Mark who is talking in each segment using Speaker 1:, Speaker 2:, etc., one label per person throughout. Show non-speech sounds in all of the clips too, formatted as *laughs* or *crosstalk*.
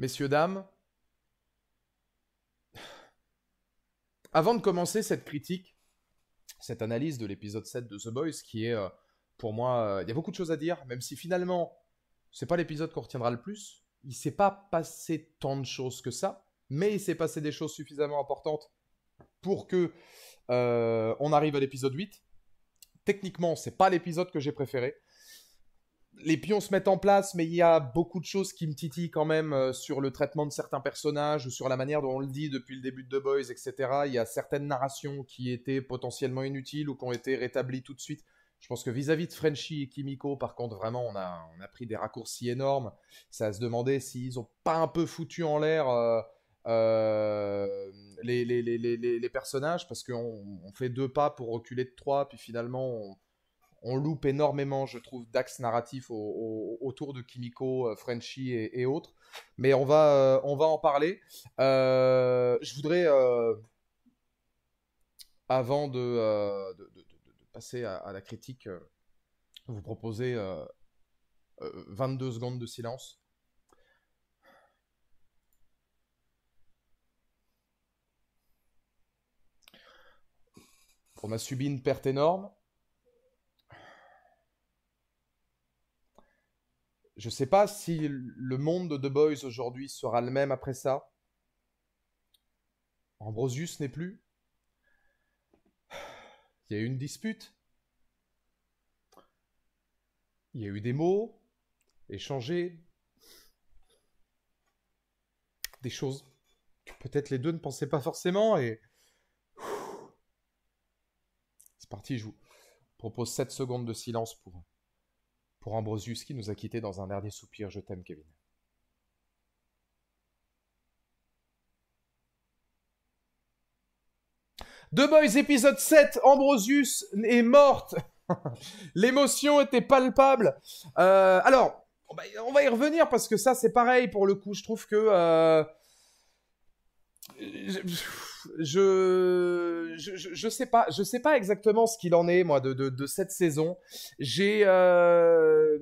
Speaker 1: Messieurs, dames, avant de commencer cette critique, cette analyse de l'épisode 7 de The Boys, qui est euh, pour moi, euh, il y a beaucoup de choses à dire, même si finalement, c'est pas l'épisode qu'on retiendra le plus. Il s'est pas passé tant de choses que ça, mais il s'est passé des choses suffisamment importantes pour que euh, on arrive à l'épisode 8. Techniquement, c'est pas l'épisode que j'ai préféré les pions se mettent en place, mais il y a beaucoup de choses qui me titillent quand même euh, sur le traitement de certains personnages ou sur la manière dont on le dit depuis le début de The Boys, etc. Il y a certaines narrations qui étaient potentiellement inutiles ou qui ont été rétablies tout de suite. Je pense que vis-à-vis de Frenchy et Kimiko, par contre, vraiment, on a, on a pris des raccourcis énormes. Ça se demander s'ils n'ont pas un peu foutu en l'air euh, euh, les, les, personnages, parce qu'on fait deux pas pour reculer de trois, puis finalement, on loupe énormément, je trouve, d'axes narratifs autour de Kimiko, euh, Frenchy et, autres. Mais on va, euh, on va en parler. Euh, je voudrais, avant de, passer à, à, la critique, vous proposer 22 secondes de silence. On a subi une perte énorme Je ne sais pas si le monde de The Boys aujourd'hui sera le même après ça. Ambrosius n'est plus. Il y a eu une dispute. Il y a eu des mots échangés. Des choses que peut-être les deux ne pensaient pas forcément et. C'est parti, je vous propose 7 secondes de silence pour pour Ambrosius qui nous a quittés dans un dernier soupir. Je t'aime, Kevin. The Boys épisode 7, Ambrosius est morte. *laughs* L'émotion était palpable. Euh, alors, on va y revenir parce que ça, c'est pareil pour le coup. Je trouve que. Euh, je, je, sais pas, exactement ce qu'il en est moi de, cette saison. J'ai euh,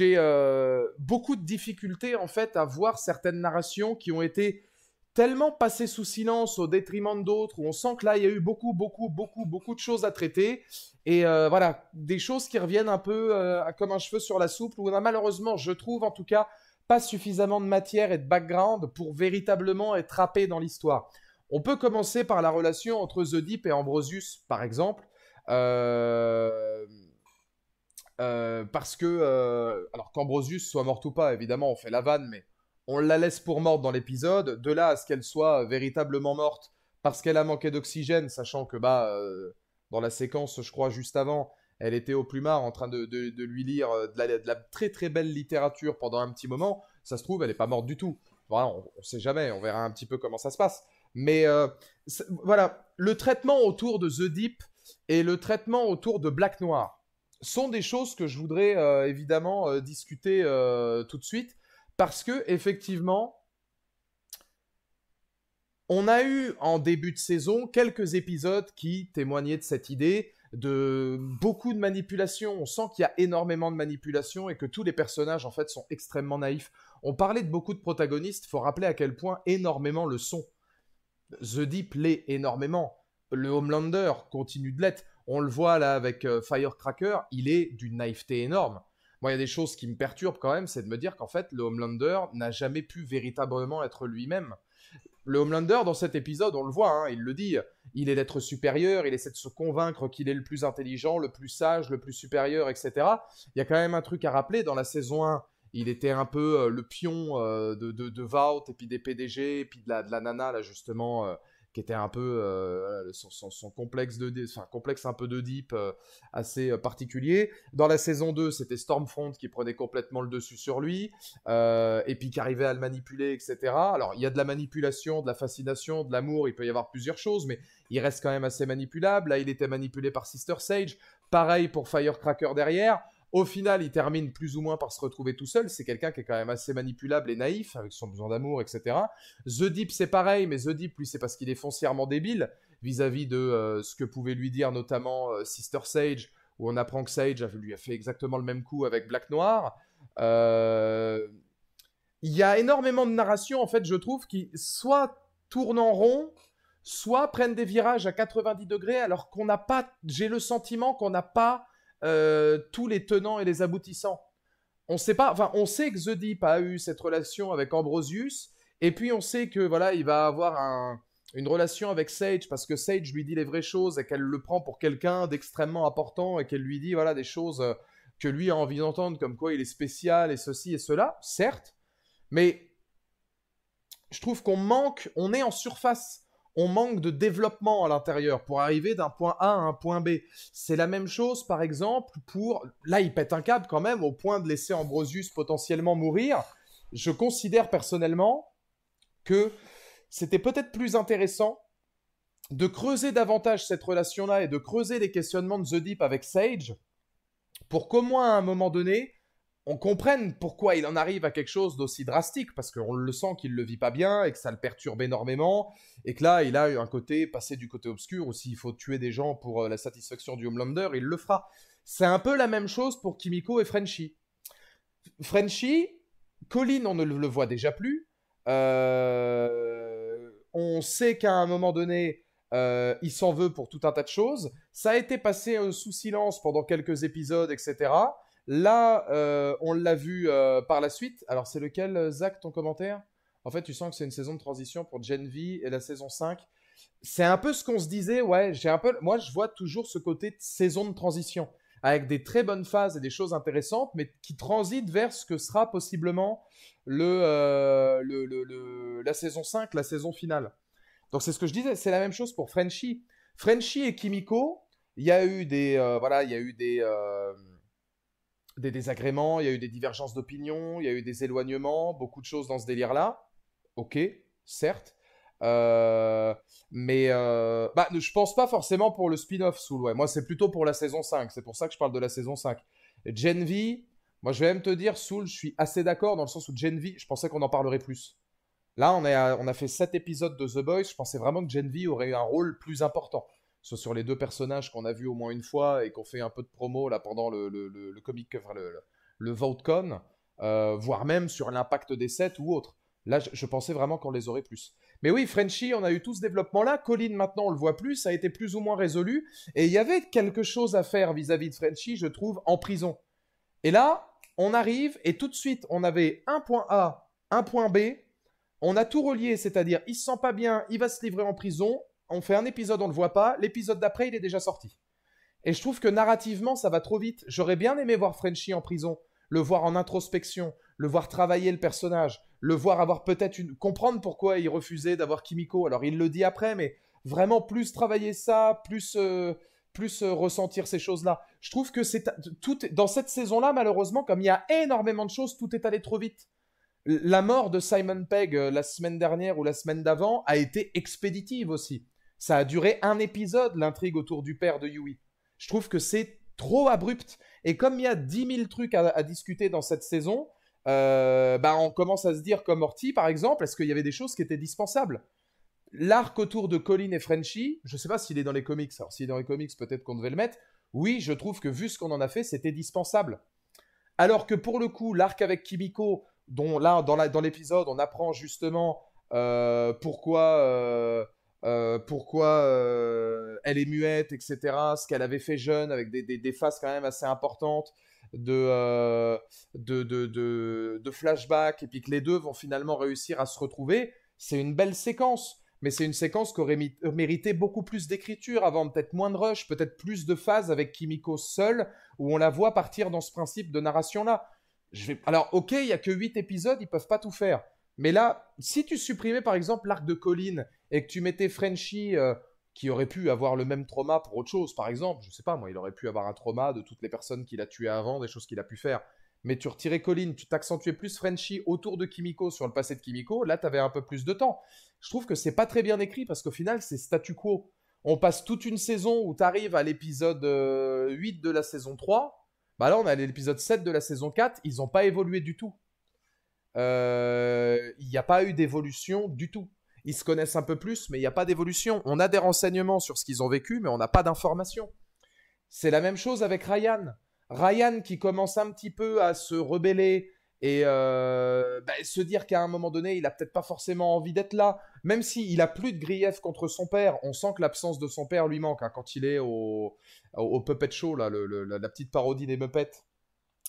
Speaker 1: euh, beaucoup de difficultés en fait à voir certaines narrations qui ont été tellement passées sous silence au détriment d'autres où on sent que là il y a eu beaucoup beaucoup beaucoup beaucoup de choses à traiter et euh, voilà des choses qui reviennent un peu comme un cheveu sur la soupe où on a malheureusement je trouve en tout cas pas suffisamment de matière et de background pour véritablement être happé dans l'histoire. On peut commencer par la relation entre The et Ambrosius, par exemple. Euh, euh, parce que, euh, alors qu'Ambrosius soit morte ou pas, évidemment, on fait la vanne, mais on la laisse pour morte dans l'épisode. De là à ce qu'elle soit véritablement morte parce qu'elle a manqué d'oxygène, sachant que, bah, dans la séquence, je crois, juste avant, elle était au plumard en train de, lui lire de la, de la, très très belle littérature pendant un petit moment. Ça se trouve, elle n'est pas morte du tout. Voilà, on, ne sait jamais, on verra un petit peu comment ça se passe. Mais euh, voilà, le traitement autour de The Deep et le traitement autour de Black Noir sont des choses que je voudrais euh, évidemment euh, discuter tout de suite parce que effectivement, on a eu en début de saison quelques épisodes qui témoignaient de cette idée de beaucoup de manipulation. On sent qu'il y a énormément de manipulation et que tous les personnages en fait sont extrêmement naïfs. On parlait de beaucoup de protagonistes, il faut rappeler à quel point énormément le sont. The Deep l'est énormément. Le Homelander continue de l'être. On le voit là avec euh, Firecracker, il est d'une naïveté énorme. Moi, il y a des choses qui me perturbent quand même, c'est de me dire qu'en fait, le Homelander n'a jamais pu véritablement être lui-même. Le Homelander, dans cet épisode, on le voit, hein, il le dit, il est d'être supérieur, il essaie de se convaincre qu'il est le plus intelligent, le plus sage, le plus supérieur, etc. Il y a quand même un truc à rappeler, dans la saison 1, il était un peu euh, le pion euh, de, de, et puis des PDG, et puis de la, de la nana, là, justement euh, qui était un peu son, complexe de enfin, complexe un peu de deep assez particulier. Dans la saison 2, c'était Stormfront qui prenait complètement le dessus sur lui et puis qui arrivait à le manipuler, etc. Alors il y a de la manipulation, de la fascination, de l'amour, il peut y avoir plusieurs choses, mais il reste quand même assez manipulable. Là, il était manipulé par Sister Sage. Pareil pour Firecracker derrière. Au final, il termine plus ou moins par se retrouver tout seul. C'est quelqu'un qui est quand même assez manipulable et naïf, avec son besoin d'amour, etc. The Deep, c'est pareil, mais The Deep, lui, c'est parce qu'il est foncièrement débile vis-à-vis de euh, ce que pouvait lui dire notamment euh, Sister Sage, où on apprend que Sage lui a fait exactement le même coup avec Black Noir. Euh, il y a énormément de narrations, en fait, je trouve, qui soit tournent en rond, soit prennent des virages à 90 degrés, alors qu'on n'a pas. J'ai le sentiment qu'on n'a pas euh, tous les tenants et les aboutissants. On sait pas, enfin, on sait que The Deep a eu cette relation avec Ambrosius, et puis on sait que voilà, il va avoir une relation avec Sage parce que Sage lui dit les vraies choses et qu'elle le prend pour quelqu'un d'extrêmement important et qu'elle lui dit voilà des choses euh, que lui a envie d'entendre comme quoi il est spécial et ceci et cela, certes, mais je trouve qu'on manque, on est en surface on manque de développement à l'intérieur pour arriver d'un point A à un point B. C'est la même chose, par exemple, pour... Là, il pète un câble quand même, au point de laisser Ambrosius potentiellement mourir. Je considère personnellement que c'était peut-être plus intéressant de creuser davantage cette relation-là et de creuser les questionnements de The Deep avec Sage pour qu'au moins à un moment donné, on comprenne pourquoi il en arrive à quelque chose d'aussi drastique, parce qu'on le sent qu'il ne le vit pas bien et que ça le perturbe énormément, et que là, il a eu un côté passé du côté obscur, où s'il faut tuer des gens pour euh, la satisfaction du Homelander, il le fera. C'est un peu la même chose pour Kimiko et Frenchy. Frenchy, Colin, on ne le voit déjà plus. Euh, on sait qu'à un moment donné, euh, il s'en veut pour tout un tas de choses. Ça a été passé sous silence pendant quelques épisodes, etc. Là, euh, on l'a vu euh, par la suite. Alors, c'est lequel, Zach, ton commentaire En fait, tu sens que c'est une saison de transition pour Gen V et la saison 5. C'est un peu ce qu'on se disait, ouais. J'ai un peu, moi, je vois toujours ce côté de saison de transition, avec des très bonnes phases et des choses intéressantes, mais qui transitent vers ce que sera possiblement euh, la saison 5, la saison finale. Donc, c'est ce que je disais. C'est la même chose pour Frenchy. Frenchy et Kimiko, il y eu des, voilà, il y a eu des des désagréments, il y a eu des divergences d'opinion, il y a eu des éloignements, beaucoup de choses dans ce délire-là. Ok, certes. Euh, mais euh, bah, je pense pas forcément pour le spin-off Soul. Ouais. Moi, c'est plutôt pour la saison 5. C'est pour ça que je parle de la saison 5. Gen moi, je vais même te dire, Soul, je suis assez d'accord dans le sens où Gen je pensais qu'on en parlerait plus. Là, on, on a fait 7 épisodes de The Boys. Je pensais vraiment que Gen aurait eu un rôle plus important soit sur les deux personnages qu'on a vus au moins une fois et qu'on fait un peu de promo là pendant le, le, le, le comic, le, le VoteCon, euh, voire même sur l'impact des sets ou autre. Là, je, pensais vraiment qu'on les aurait plus. Mais oui, Frenchy, on a eu tout ce développement-là. Colin, maintenant, on le voit plus. Ça a été plus ou moins résolu. Et il y avait quelque chose à faire vis-à-vis de Frenchy, je trouve, en prison. Et là, on arrive et tout de suite, on avait un point A, un point B. On a tout relié, c'est-à-dire, il se sent pas bien, il va se livrer en prison on fait un épisode, on ne le voit pas, l'épisode d'après, il est déjà sorti. Et je trouve que narrativement, ça va trop vite. J'aurais bien aimé voir Frenchy en prison, le voir en introspection, le voir travailler le personnage, le voir avoir peut-être une. comprendre pourquoi il refusait d'avoir Kimiko. Alors il le dit après, mais vraiment plus travailler ça, plus. Euh, plus euh, ressentir ces choses-là. Je trouve que c'est tout dans cette saison-là, malheureusement, comme il y a énormément de choses, tout est allé trop vite. La mort de Simon Pegg euh, la semaine dernière ou la semaine d'avant a été expéditive aussi. Ça a duré un épisode, l'intrigue autour du père de Yui. Je trouve que c'est trop abrupt. Et comme il y a 10 000 trucs à, discuter dans cette saison, euh, bah, on commence à se dire, comme Orti par exemple, est-ce qu'il y avait des choses qui étaient dispensables L'arc autour de Colin et Frenchy, je ne sais pas s'il est dans les comics. Alors s'il est dans les comics, peut-être qu'on devait le mettre. Oui, je trouve que vu ce qu'on en a fait, c'était dispensable. Alors que pour le coup, l'arc avec Kimiko, dont là, dans l'épisode, on apprend justement euh, pourquoi... Euh, euh, pourquoi euh, elle est muette, etc. Ce qu'elle avait fait jeune, avec des, des, phases quand même assez importantes euh, de, flashback, et puis que les deux vont finalement réussir à se retrouver. C'est une belle séquence, mais c'est une séquence qui aurait mérité beaucoup plus d'écriture avant, peut-être moins de rush, peut-être plus de phases avec Kimiko seule, où on la voit partir dans ce principe de narration-là. Alors, ok, il n'y a que 8 épisodes, ils peuvent pas tout faire. Mais là, si tu supprimais par exemple l'arc de colline et que tu mettais Frenchy euh, qui aurait pu avoir le même trauma pour autre chose, par exemple, je ne sais pas moi, il aurait pu avoir un trauma de toutes les personnes qu'il a tuées avant, des choses qu'il a pu faire. Mais tu retirais Colline, tu t'accentuais plus Frenchy autour de Kimiko sur le passé de Kimiko, là tu avais un peu plus de temps. Je trouve que c'est pas très bien écrit parce qu'au final c'est statu quo. On passe toute une saison où tu arrives à l'épisode 8 euh, de la saison 3, bah là on est à l'épisode 7 de la saison 4, ils n'ont pas évolué du tout. Euh, il n'y a pas eu d'évolution du tout. Ils se connaissent un peu plus, mais il n'y a pas d'évolution. On a des renseignements sur ce qu'ils ont vécu, mais on n'a pas d'informations. C'est la même chose avec Ryan. Ryan qui commence un petit peu à se rebeller et euh, bah, se dire qu'à un moment donné, il a peut-être pas forcément envie d'être là. Même s'il il a plus de grief contre son père, on sent que l'absence de son père lui manque hein, quand il est au, Puppet Show, la, petite parodie des Muppets.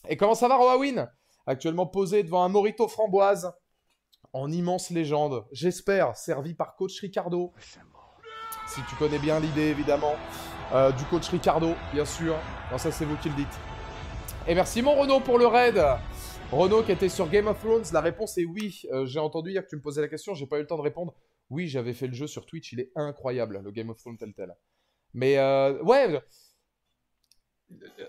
Speaker 1: Et comment ça va, Rawin actuellement posé devant un Morito framboise en immense légende, j'espère, servi par coach Ricardo. Si tu connais bien l'idée, évidemment, euh, du coach Ricardo, bien sûr. ça, c'est vous qui le dites. Et merci, mon Renaud, pour le raid. Renaud qui était sur Game of Thrones, la réponse est oui. Euh, j'ai entendu hier que tu me posais la question, j'ai pas eu le temps de répondre. Oui, j'avais fait le jeu sur Twitch, il est incroyable, le Game of Thrones tel tel. Mais euh, ouais,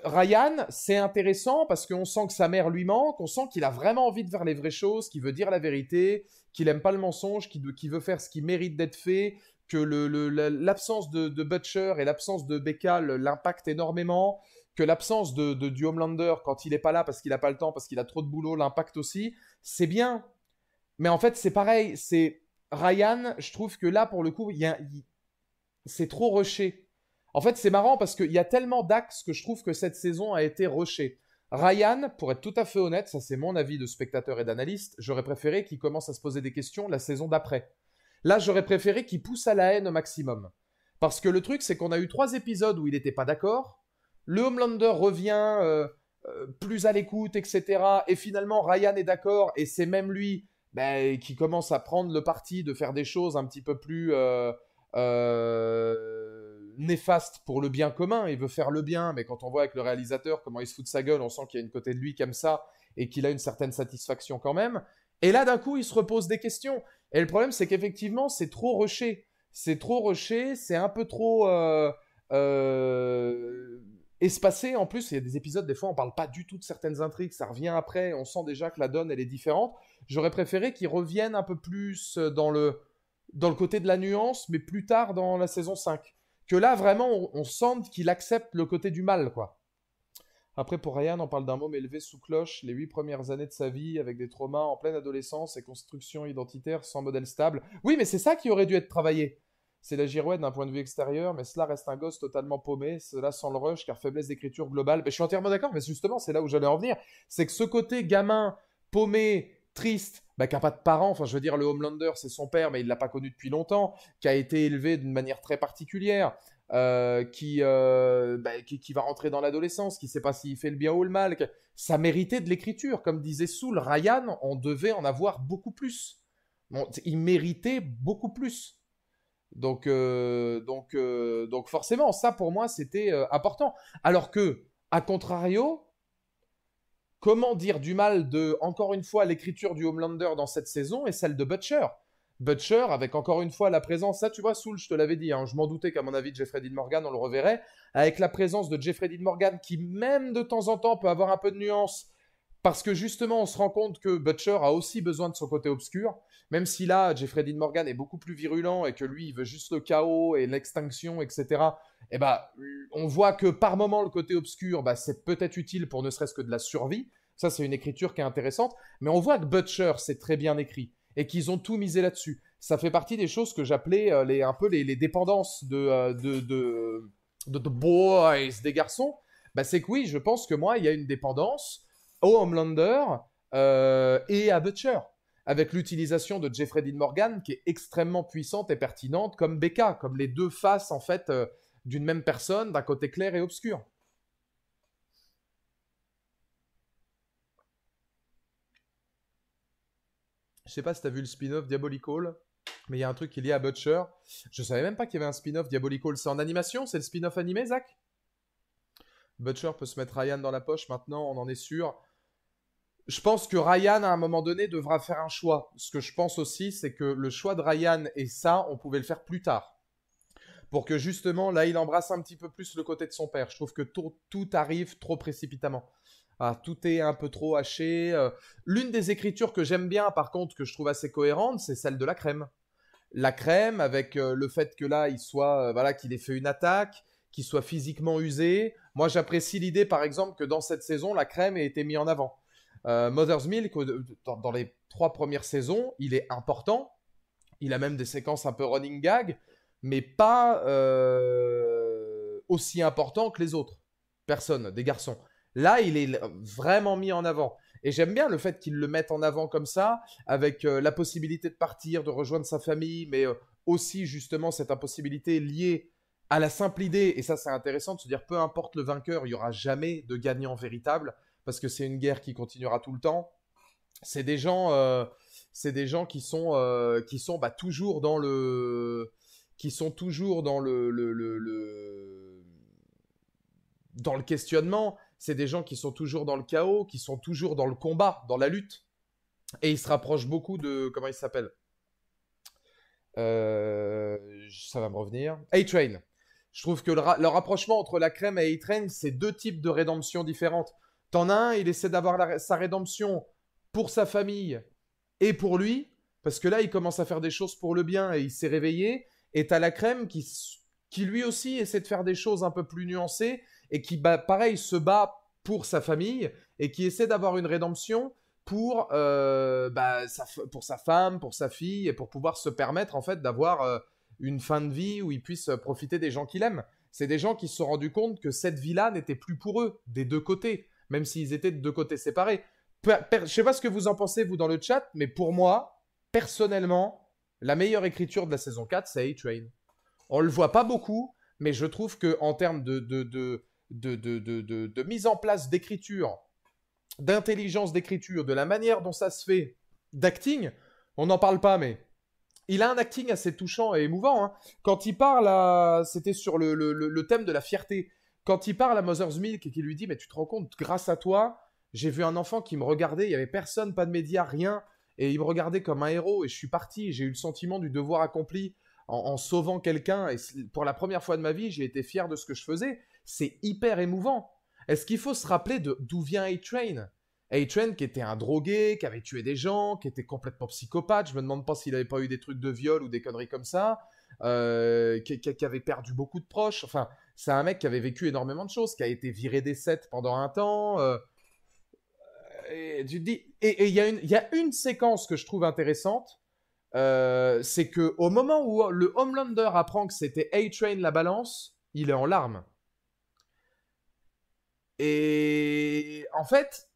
Speaker 1: Ryan, c'est intéressant parce qu'on sent que sa mère lui manque, on sent qu'il a vraiment envie de faire les vraies choses, qu'il veut dire la vérité, qu'il aime pas le mensonge, qu'il veut faire ce qui mérite d'être fait, que l'absence de, Butcher et l'absence de Beccal l'impactent énormément, que l'absence de, de, du Homelander quand il n'est pas là parce qu'il n'a pas le temps, parce qu'il a trop de boulot, l'impacte aussi. C'est bien. Mais en fait, c'est pareil. C'est Ryan, je trouve que là, pour le coup, c'est trop rushé. En fait, c'est marrant parce qu'il y a tellement d'axes que je trouve que cette saison a été rushée. Ryan, pour être tout à fait honnête, ça c'est mon avis de spectateur et d'analyste, j'aurais préféré qu'il commence à se poser des questions la saison d'après. Là, j'aurais préféré qu'il pousse à la haine au maximum. Parce que le truc, c'est qu'on a eu trois épisodes où il n'était pas d'accord. Le Homelander revient euh, euh, plus à l'écoute, etc. Et finalement, Ryan est d'accord et c'est même lui ben, qui commence à prendre le parti de faire des choses un petit peu plus... Euh, néfaste pour le bien commun, il veut faire le bien, mais quand on voit avec le réalisateur comment il se fout de sa gueule, on sent qu'il y a une côté de lui comme ça et qu'il a une certaine satisfaction quand même. Et là, d'un coup, il se repose des questions. Et le problème, c'est qu'effectivement, c'est trop rushé. C'est trop rushé, c'est un peu trop euh, euh, espacé. En plus, il y a des épisodes, des fois, on ne parle pas du tout de certaines intrigues. Ça revient après, on sent déjà que la donne, elle est différente. J'aurais préféré Qu'il revienne un peu plus euh, dans le, dans le côté de la nuance, mais plus tard dans la saison 5 que là, vraiment, on, sente qu'il accepte le côté du mal, quoi. Après, pour Ryan, on parle d'un homme élevé sous cloche les huit premières années de sa vie, avec des traumas en pleine adolescence et construction identitaire sans modèle stable. Oui, mais c'est ça qui aurait dû être travaillé. C'est la girouette d'un point de vue extérieur, mais cela reste un gosse totalement paumé, cela sans le rush, car faiblesse d'écriture globale. Mais je suis entièrement d'accord, mais justement, c'est là où j'allais en venir. C'est que ce côté gamin, paumé, triste, bah, qui n'a pas de parents. Enfin, je veux dire, le Homelander, c'est son père, mais il ne l'a pas connu depuis longtemps, qui a été élevé d'une manière très particulière, euh, euh, bah, qui, qui, va rentrer dans l'adolescence, qui ne sait pas s'il fait le bien ou le mal. Ça méritait de l'écriture. Comme disait Soul, Ryan, on devait en avoir beaucoup plus. il méritait beaucoup plus. Donc, euh, donc, donc forcément, ça pour moi, c'était important. Alors que, à contrario, Comment dire du mal de, encore une fois, l'écriture du Homelander dans cette saison et celle de Butcher Butcher, avec encore une fois la présence, ça tu vois, Soul, je te l'avais dit, hein, je m'en doutais qu'à mon avis, Jeffrey Dean Morgan, on le reverrait, avec la présence de Jeffrey Dean Morgan qui, même de temps en temps, peut avoir un peu de nuance, parce que justement, on se rend compte que Butcher a aussi besoin de son côté obscur, même si là, Jeffrey Dean Morgan est beaucoup plus virulent et que lui, il veut juste le chaos et l'extinction, etc. Et eh bien, on voit que par moment, le côté obscur, bah, c'est peut-être utile pour ne serait-ce que de la survie. Ça, c'est une écriture qui est intéressante. Mais on voit que Butcher, c'est très bien écrit et qu'ils ont tout misé là-dessus. Ça fait partie des choses que j'appelais euh, les, un peu les, dépendances euh, de, de, de, boys, des garçons. Bah, c'est que oui, je pense que moi, il y a une dépendance au Homelander euh, et à Butcher, avec l'utilisation de Jeffrey Dean Morgan qui est extrêmement puissante et pertinente, comme Becca, comme les deux faces en fait euh, d'une même personne, d'un côté clair et obscur. Je sais pas si tu as vu le spin-off Diabolical, mais il y a un truc qui est lié à Butcher. Je savais même pas qu'il y avait un spin-off Diabolical. C'est en animation C'est le spin-off animé, Zach Butcher peut se mettre Ryan dans la poche maintenant, on en est sûr je pense que Ryan, à un moment donné, devra faire un choix. Ce que je pense aussi, c'est que le choix de Ryan et ça, on pouvait le faire plus tard. Pour que justement, là, il embrasse un petit peu plus le côté de son père. Je trouve que tout, arrive trop précipitamment. Ah, tout est un peu trop haché. Euh. L'une des écritures que j'aime bien, par contre, que je trouve assez cohérente, c'est celle de la crème. La crème, avec euh, le fait que là, il soit, euh, voilà, qu'il ait fait une attaque, qu'il soit physiquement usé. Moi, j'apprécie l'idée, par exemple, que dans cette saison, la crème ait été mise en avant. Euh, Mother's Milk, dans, les trois premières saisons, il est important. Il a même des séquences un peu running gag, mais pas euh, aussi important que les autres personnes, des garçons. Là, il est vraiment mis en avant. Et j'aime bien le fait qu'ils le mettent en avant comme ça, avec euh, la possibilité de partir, de rejoindre sa famille, mais aussi justement cette impossibilité liée à la simple idée, et ça c'est intéressant de se dire, peu importe le vainqueur, il n'y aura jamais de gagnant véritable parce que c'est une guerre qui continuera tout le temps. C'est des gens, euh, c'est des gens qui sont, euh, qui sont bah, toujours dans le, qui sont toujours dans le, le, dans le questionnement. C'est des gens qui sont toujours dans le chaos, qui sont toujours dans le combat, dans la lutte. Et ils se rapprochent beaucoup de comment ils s'appellent euh, ça va me revenir. A-Train. Je trouve que le, rapprochement entre la crème et A-Train, c'est deux types de rédemption différentes. T'en as un, il essaie d'avoir sa rédemption pour sa famille et pour lui, parce que là, il commence à faire des choses pour le bien et il s'est réveillé. Et t'as la crème qui, qui lui aussi essaie de faire des choses un peu plus nuancées et qui, pareil, se bat pour sa famille et qui essaie d'avoir une rédemption pour, euh, bah, sa, pour sa femme, pour sa fille et pour pouvoir se permettre en fait d'avoir euh, une fin de vie où il puisse profiter des gens qu'il aime. C'est des gens qui se sont rendus compte que cette vie-là n'était plus pour eux, des deux côtés même s'ils étaient de deux côtés séparés. je ne sais pas ce que vous en pensez, vous, dans le chat, mais pour moi, personnellement, la meilleure écriture de la saison 4, c'est A-Train. On le voit pas beaucoup, mais je trouve que en termes de, de, de, mise en place d'écriture, d'intelligence d'écriture, de la manière dont ça se fait, d'acting, on n'en parle pas, mais il a un acting assez touchant et émouvant. Hein. Quand il parle, c'était sur le, le, thème de la fierté quand il parle à Mother's Milk et qu'il lui dit Mais tu te rends compte, grâce à toi, j'ai vu un enfant qui me regardait, il n'y avait personne, pas de médias, rien, et il me regardait comme un héros, et je suis parti, j'ai eu le sentiment du devoir accompli en, sauvant quelqu'un, et pour la première fois de ma vie, j'ai été fier de ce que je faisais. C'est hyper émouvant. Est-ce qu'il faut se rappeler d'où vient A-Train A-Train qui était un drogué, qui avait tué des gens, qui était complètement psychopathe, je me demande pas s'il n'avait pas eu des trucs de viol ou des conneries comme ça, euh, qui avait perdu beaucoup de proches, enfin c'est un mec qui avait vécu énormément de choses, qui a été viré des sets pendant un temps. Euh, et et il y, a une séquence que je trouve intéressante, euh, c'est que au moment où le Homelander apprend que c'était A-Train la balance, il est en larmes. Et en fait,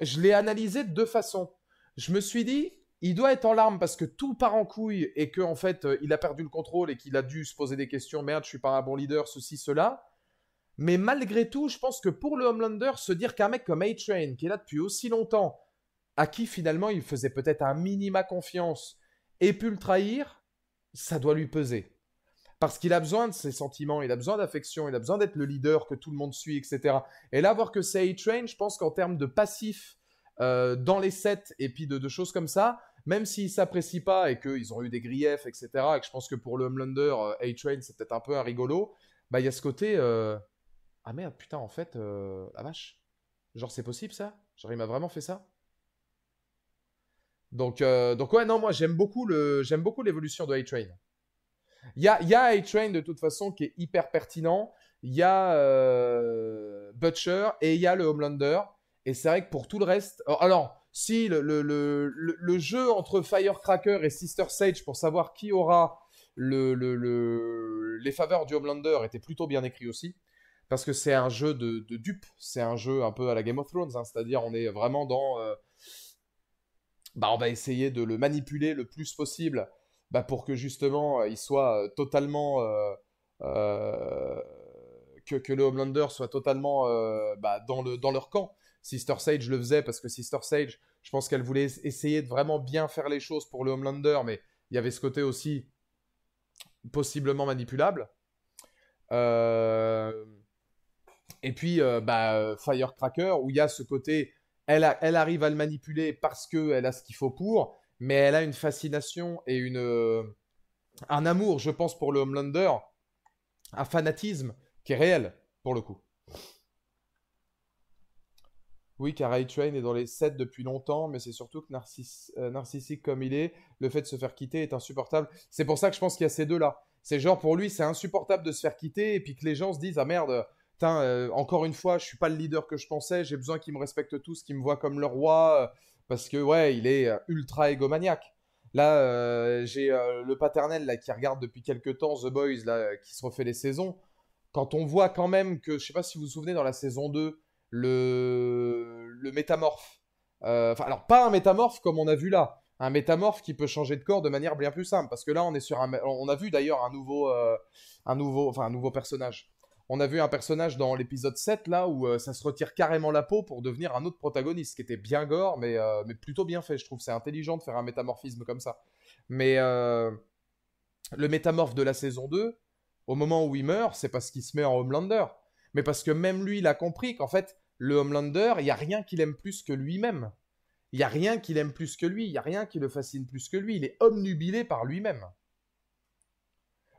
Speaker 1: je l'ai analysé de deux façons. Je me suis dit, il doit être en larmes parce que tout part en couille et que en fait euh, il a perdu le contrôle et qu'il a dû se poser des questions merde je suis pas un bon leader ceci cela mais malgré tout je pense que pour le Homelander se dire qu'un mec comme A-Train qui est là depuis aussi longtemps à qui finalement il faisait peut-être un minima confiance et pu le trahir ça doit lui peser parce qu'il a besoin de ses sentiments, il a besoin d'affection, il a besoin d'être le leader que tout le monde suit, etc. Et là, voir que c'est A-Train, je pense qu'en termes de passif euh, dans les sets et puis de, choses comme ça, même s'ils s'apprécient pas et qu'ils ont eu des griefs, etc., et que je pense que pour le Homelander, euh, A-Train, c'est peut-être un peu un rigolo, bah il y a ce côté euh, Ah merde, putain, en fait, la vache. Genre, c'est possible ça Genre, il m'a vraiment fait ça donc, donc, ouais, non, moi, j'aime beaucoup, le... j'aime beaucoup l'évolution de A-Train. Il y a, y a A-Train, de toute façon, qui est hyper pertinent. Il y a Butcher et il y a le Homelander et c'est vrai que pour tout le reste. Oh, Alors, ah si le, le, le, jeu entre Firecracker et Sister Sage pour savoir qui aura les faveurs du Homelander était plutôt bien écrit aussi. Parce que c'est un jeu de, de C'est un jeu un peu à la Game of Thrones. Hein. C'est-à-dire, on est vraiment dans. Euh, bah, on va essayer de le manipuler le plus possible bah, pour que justement euh, il soit euh, totalement. que, que, le Homelander soit totalement bah, dans, le, dans leur camp. Sister Sage le faisait parce que Sister Sage, je pense qu'elle voulait essayer de vraiment bien faire les choses pour le Homelander, mais il y avait ce côté aussi possiblement manipulable. Euh, et puis, euh, bah, Firecracker, où il y a ce côté, elle, elle arrive à le manipuler parce qu'elle a ce qu'il faut pour, mais elle a une fascination et une, euh, un amour, je pense, pour le Homelander, un fanatisme qui est réel, pour le coup. Oui, car Train est dans les 7 depuis longtemps, mais c'est surtout que euh, narcissique comme il est, le fait de se faire quitter est insupportable. C'est pour ça que je pense qu'il y a ces deux-là. C'est genre pour lui, c'est insupportable de se faire quitter et puis que les gens se disent Ah merde, euh, encore une fois, je suis pas le leader que je pensais, j'ai besoin qu'ils me respectent tous, qu'ils me voient comme le roi, euh, parce que ouais, il est ultra égomaniaque. Là, j'ai le paternel là, qui regarde depuis quelques temps The Boys, là, qui se refait les saisons. Quand on voit quand même que, je sais pas si vous vous souvenez, dans la saison 2, le, le métamorphe. Euh, enfin, alors pas un métamorphe comme on a vu là, un métamorphe qui peut changer de corps de manière bien plus simple. Parce que là, on est sur un, on a vu d'ailleurs un nouveau, euh, un enfin un nouveau personnage. On a vu un personnage dans l'épisode 7 là où euh, ça se retire carrément la peau pour devenir un autre protagoniste, qui était bien gore, mais, mais plutôt bien fait. Je trouve c'est intelligent de faire un métamorphisme comme ça. Mais le métamorphe de la saison 2, au moment où il meurt, c'est parce qu'il se met en Homelander. Mais parce que même lui, il a compris qu'en fait, le Homelander, il n'y a rien qu'il aime plus que lui-même. Il n'y a rien qu'il aime plus que lui, il n'y a rien qui le fascine plus que lui, il est omnubilé par lui-même.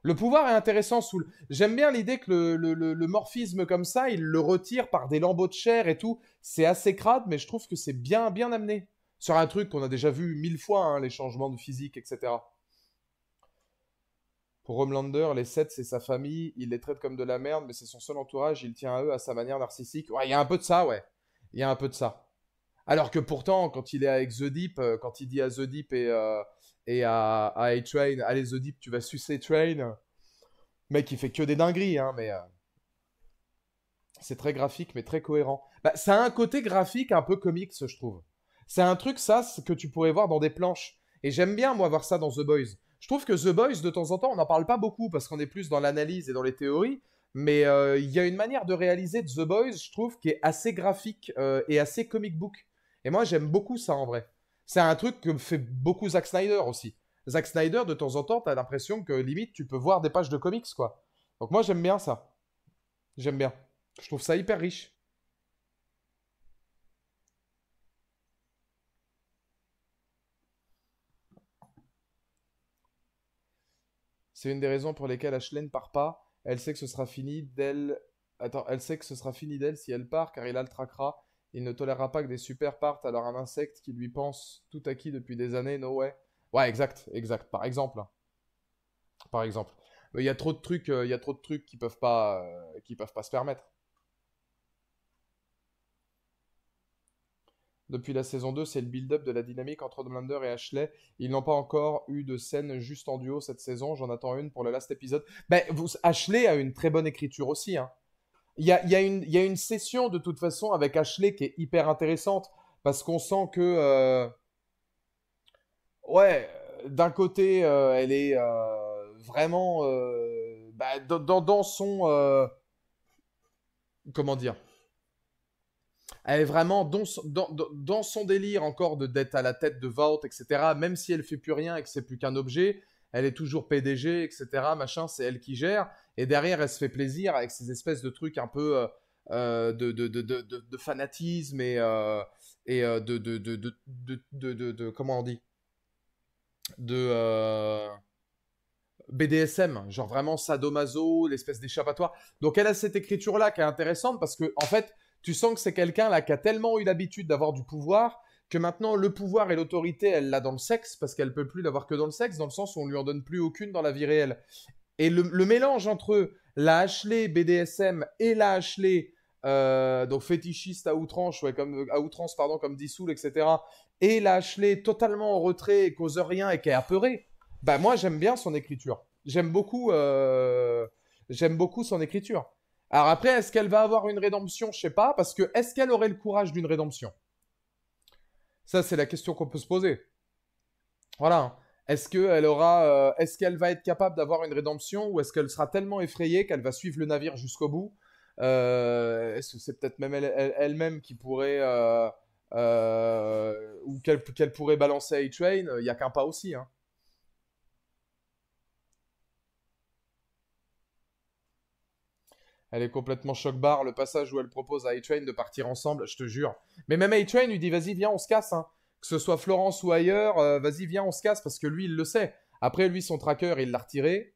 Speaker 1: Le pouvoir est intéressant sous J'aime bien l'idée que le, morphisme comme ça, il le retire par des lambeaux de chair et tout. C'est assez crade, mais je trouve que c'est bien, bien amené. Sur un truc qu'on a déjà vu mille fois, hein, les changements de physique, etc. Pour Homelander, les Sept, c'est sa famille, il les traite comme de la merde, mais c'est son seul entourage, il tient à eux à sa manière narcissique. Ouais, il y a un peu de ça, ouais. Il y a un peu de ça. Alors que pourtant, quand il est avec The Deep, euh, quand il dit à The Deep et, euh, et à, A-Train, allez The Deep, tu vas sucer Train, mec, il fait que des dingueries, hein, mais. Euh, c'est très graphique, mais très cohérent. Bah, ça a un côté graphique un peu comique, je trouve. C'est un truc, ça, que tu pourrais voir dans des planches. Et j'aime bien, moi, voir ça dans The Boys. Je trouve que The Boys, de temps en temps, on n'en parle pas beaucoup parce qu'on est plus dans l'analyse et dans les théories, mais euh, il y a une manière de réaliser The Boys, je trouve, qui est assez graphique euh, et assez comic book. Et moi, j'aime beaucoup ça en vrai. C'est un truc que fait beaucoup Zack Snyder aussi. Zack Snyder, de temps en temps, t'as l'impression que limite, tu peux voir des pages de comics, quoi. Donc moi, j'aime bien ça. J'aime bien. Je trouve ça hyper riche. C'est une des raisons pour lesquelles Ashley ne part pas. Elle sait que ce sera fini d'elle. Attends, elle sait que ce sera fini d'elle si elle part, car il la traquera. Il ne tolérera pas que des super partent, alors un insecte qui lui pense tout acquis depuis des années, no way. Ouais, exact, exact. Par exemple. Hein. Par exemple. Il y a trop de trucs, euh, il y a trop de trucs qui peuvent pas, euh, qui peuvent pas se permettre. Depuis la saison 2, c'est le build-up de la dynamique entre Homelander et Ashley. Ils n'ont pas encore eu de scène juste en duo cette saison. J'en attends une pour le last épisode. Ben, vous, Ashley a une très bonne écriture aussi. Hein. Il y, a, une session de toute façon avec Ashley qui est hyper intéressante parce qu'on sent que. Euh, ouais, d'un côté, euh, elle est euh, vraiment. Bah, dans, son. Comment dire elle est vraiment dans son, dans, son délire encore de d'être à la tête de Vault, etc. Même si elle fait plus rien et que c'est plus qu'un objet, elle est toujours PDG, etc. Machin, c'est elle qui gère. Et derrière, elle se fait plaisir avec ces espèces de trucs un peu de, de, fanatisme et, et de de, Comment on dit De. BDSM, genre vraiment sadomaso, l'espèce d'échappatoire. Donc elle a cette écriture-là qui est intéressante parce que, en fait, tu sens que c'est quelqu'un là qui a tellement eu l'habitude d'avoir du pouvoir que maintenant le pouvoir et l'autorité, elle l'a dans le sexe parce qu'elle peut plus l'avoir que dans le sexe, dans le sens où on lui en donne plus aucune dans la vie réelle. Et le, mélange entre la Ashley BDSM et la Ashley euh, donc fétichiste à outrance, ouais, comme à outrance pardon, comme Dissoul, etc. Et la Ashley totalement en retrait, et rien et qui est apeurée. Bah moi j'aime bien son écriture. J'aime beaucoup, euh, j'aime beaucoup son écriture. Alors après, est-ce qu'elle va avoir une rédemption Je sais pas, parce que est-ce qu'elle aurait le courage d'une rédemption Ça, c'est la question qu'on peut se poser. Voilà. Hein. Est-ce qu'elle aura, euh, est-ce qu'elle va être capable d'avoir une rédemption ou est-ce qu'elle sera tellement effrayée qu'elle va suivre le navire jusqu'au bout euh, Est-ce que c'est peut-être même elle-même qui pourrait euh, ou qu'elle pourrait balancer A-Train Il n'y a qu'un pas aussi. Hein. Elle est complètement choc-barre. Le passage où elle propose à A-Train de partir ensemble, je te jure. Mais même A-Train lui dit vas-y, viens, on se casse. Hein. Que ce soit Florence ou ailleurs, euh, vas-y, viens, on se casse parce que lui, il le sait. Après, lui, son tracker, il l'a retiré.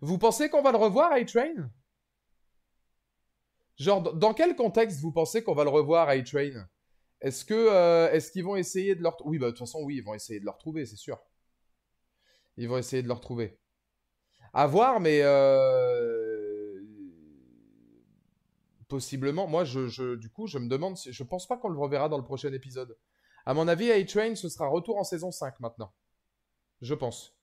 Speaker 1: Vous pensez qu'on va le revoir, A-Train Genre, dans quel contexte vous pensez qu'on va le revoir, A-Train Est-ce que euh, est-ce qu'ils vont essayer de leur... Oui, bah, de toute façon, oui, ils vont essayer de le retrouver, c'est sûr. Ils vont essayer de le retrouver. À voir, mais. Euh, possiblement. Moi, je, du coup, je me demande, si, je pense pas qu'on le reverra dans le prochain épisode. À mon avis, A-Train, ce sera retour en saison 5 maintenant. Je pense.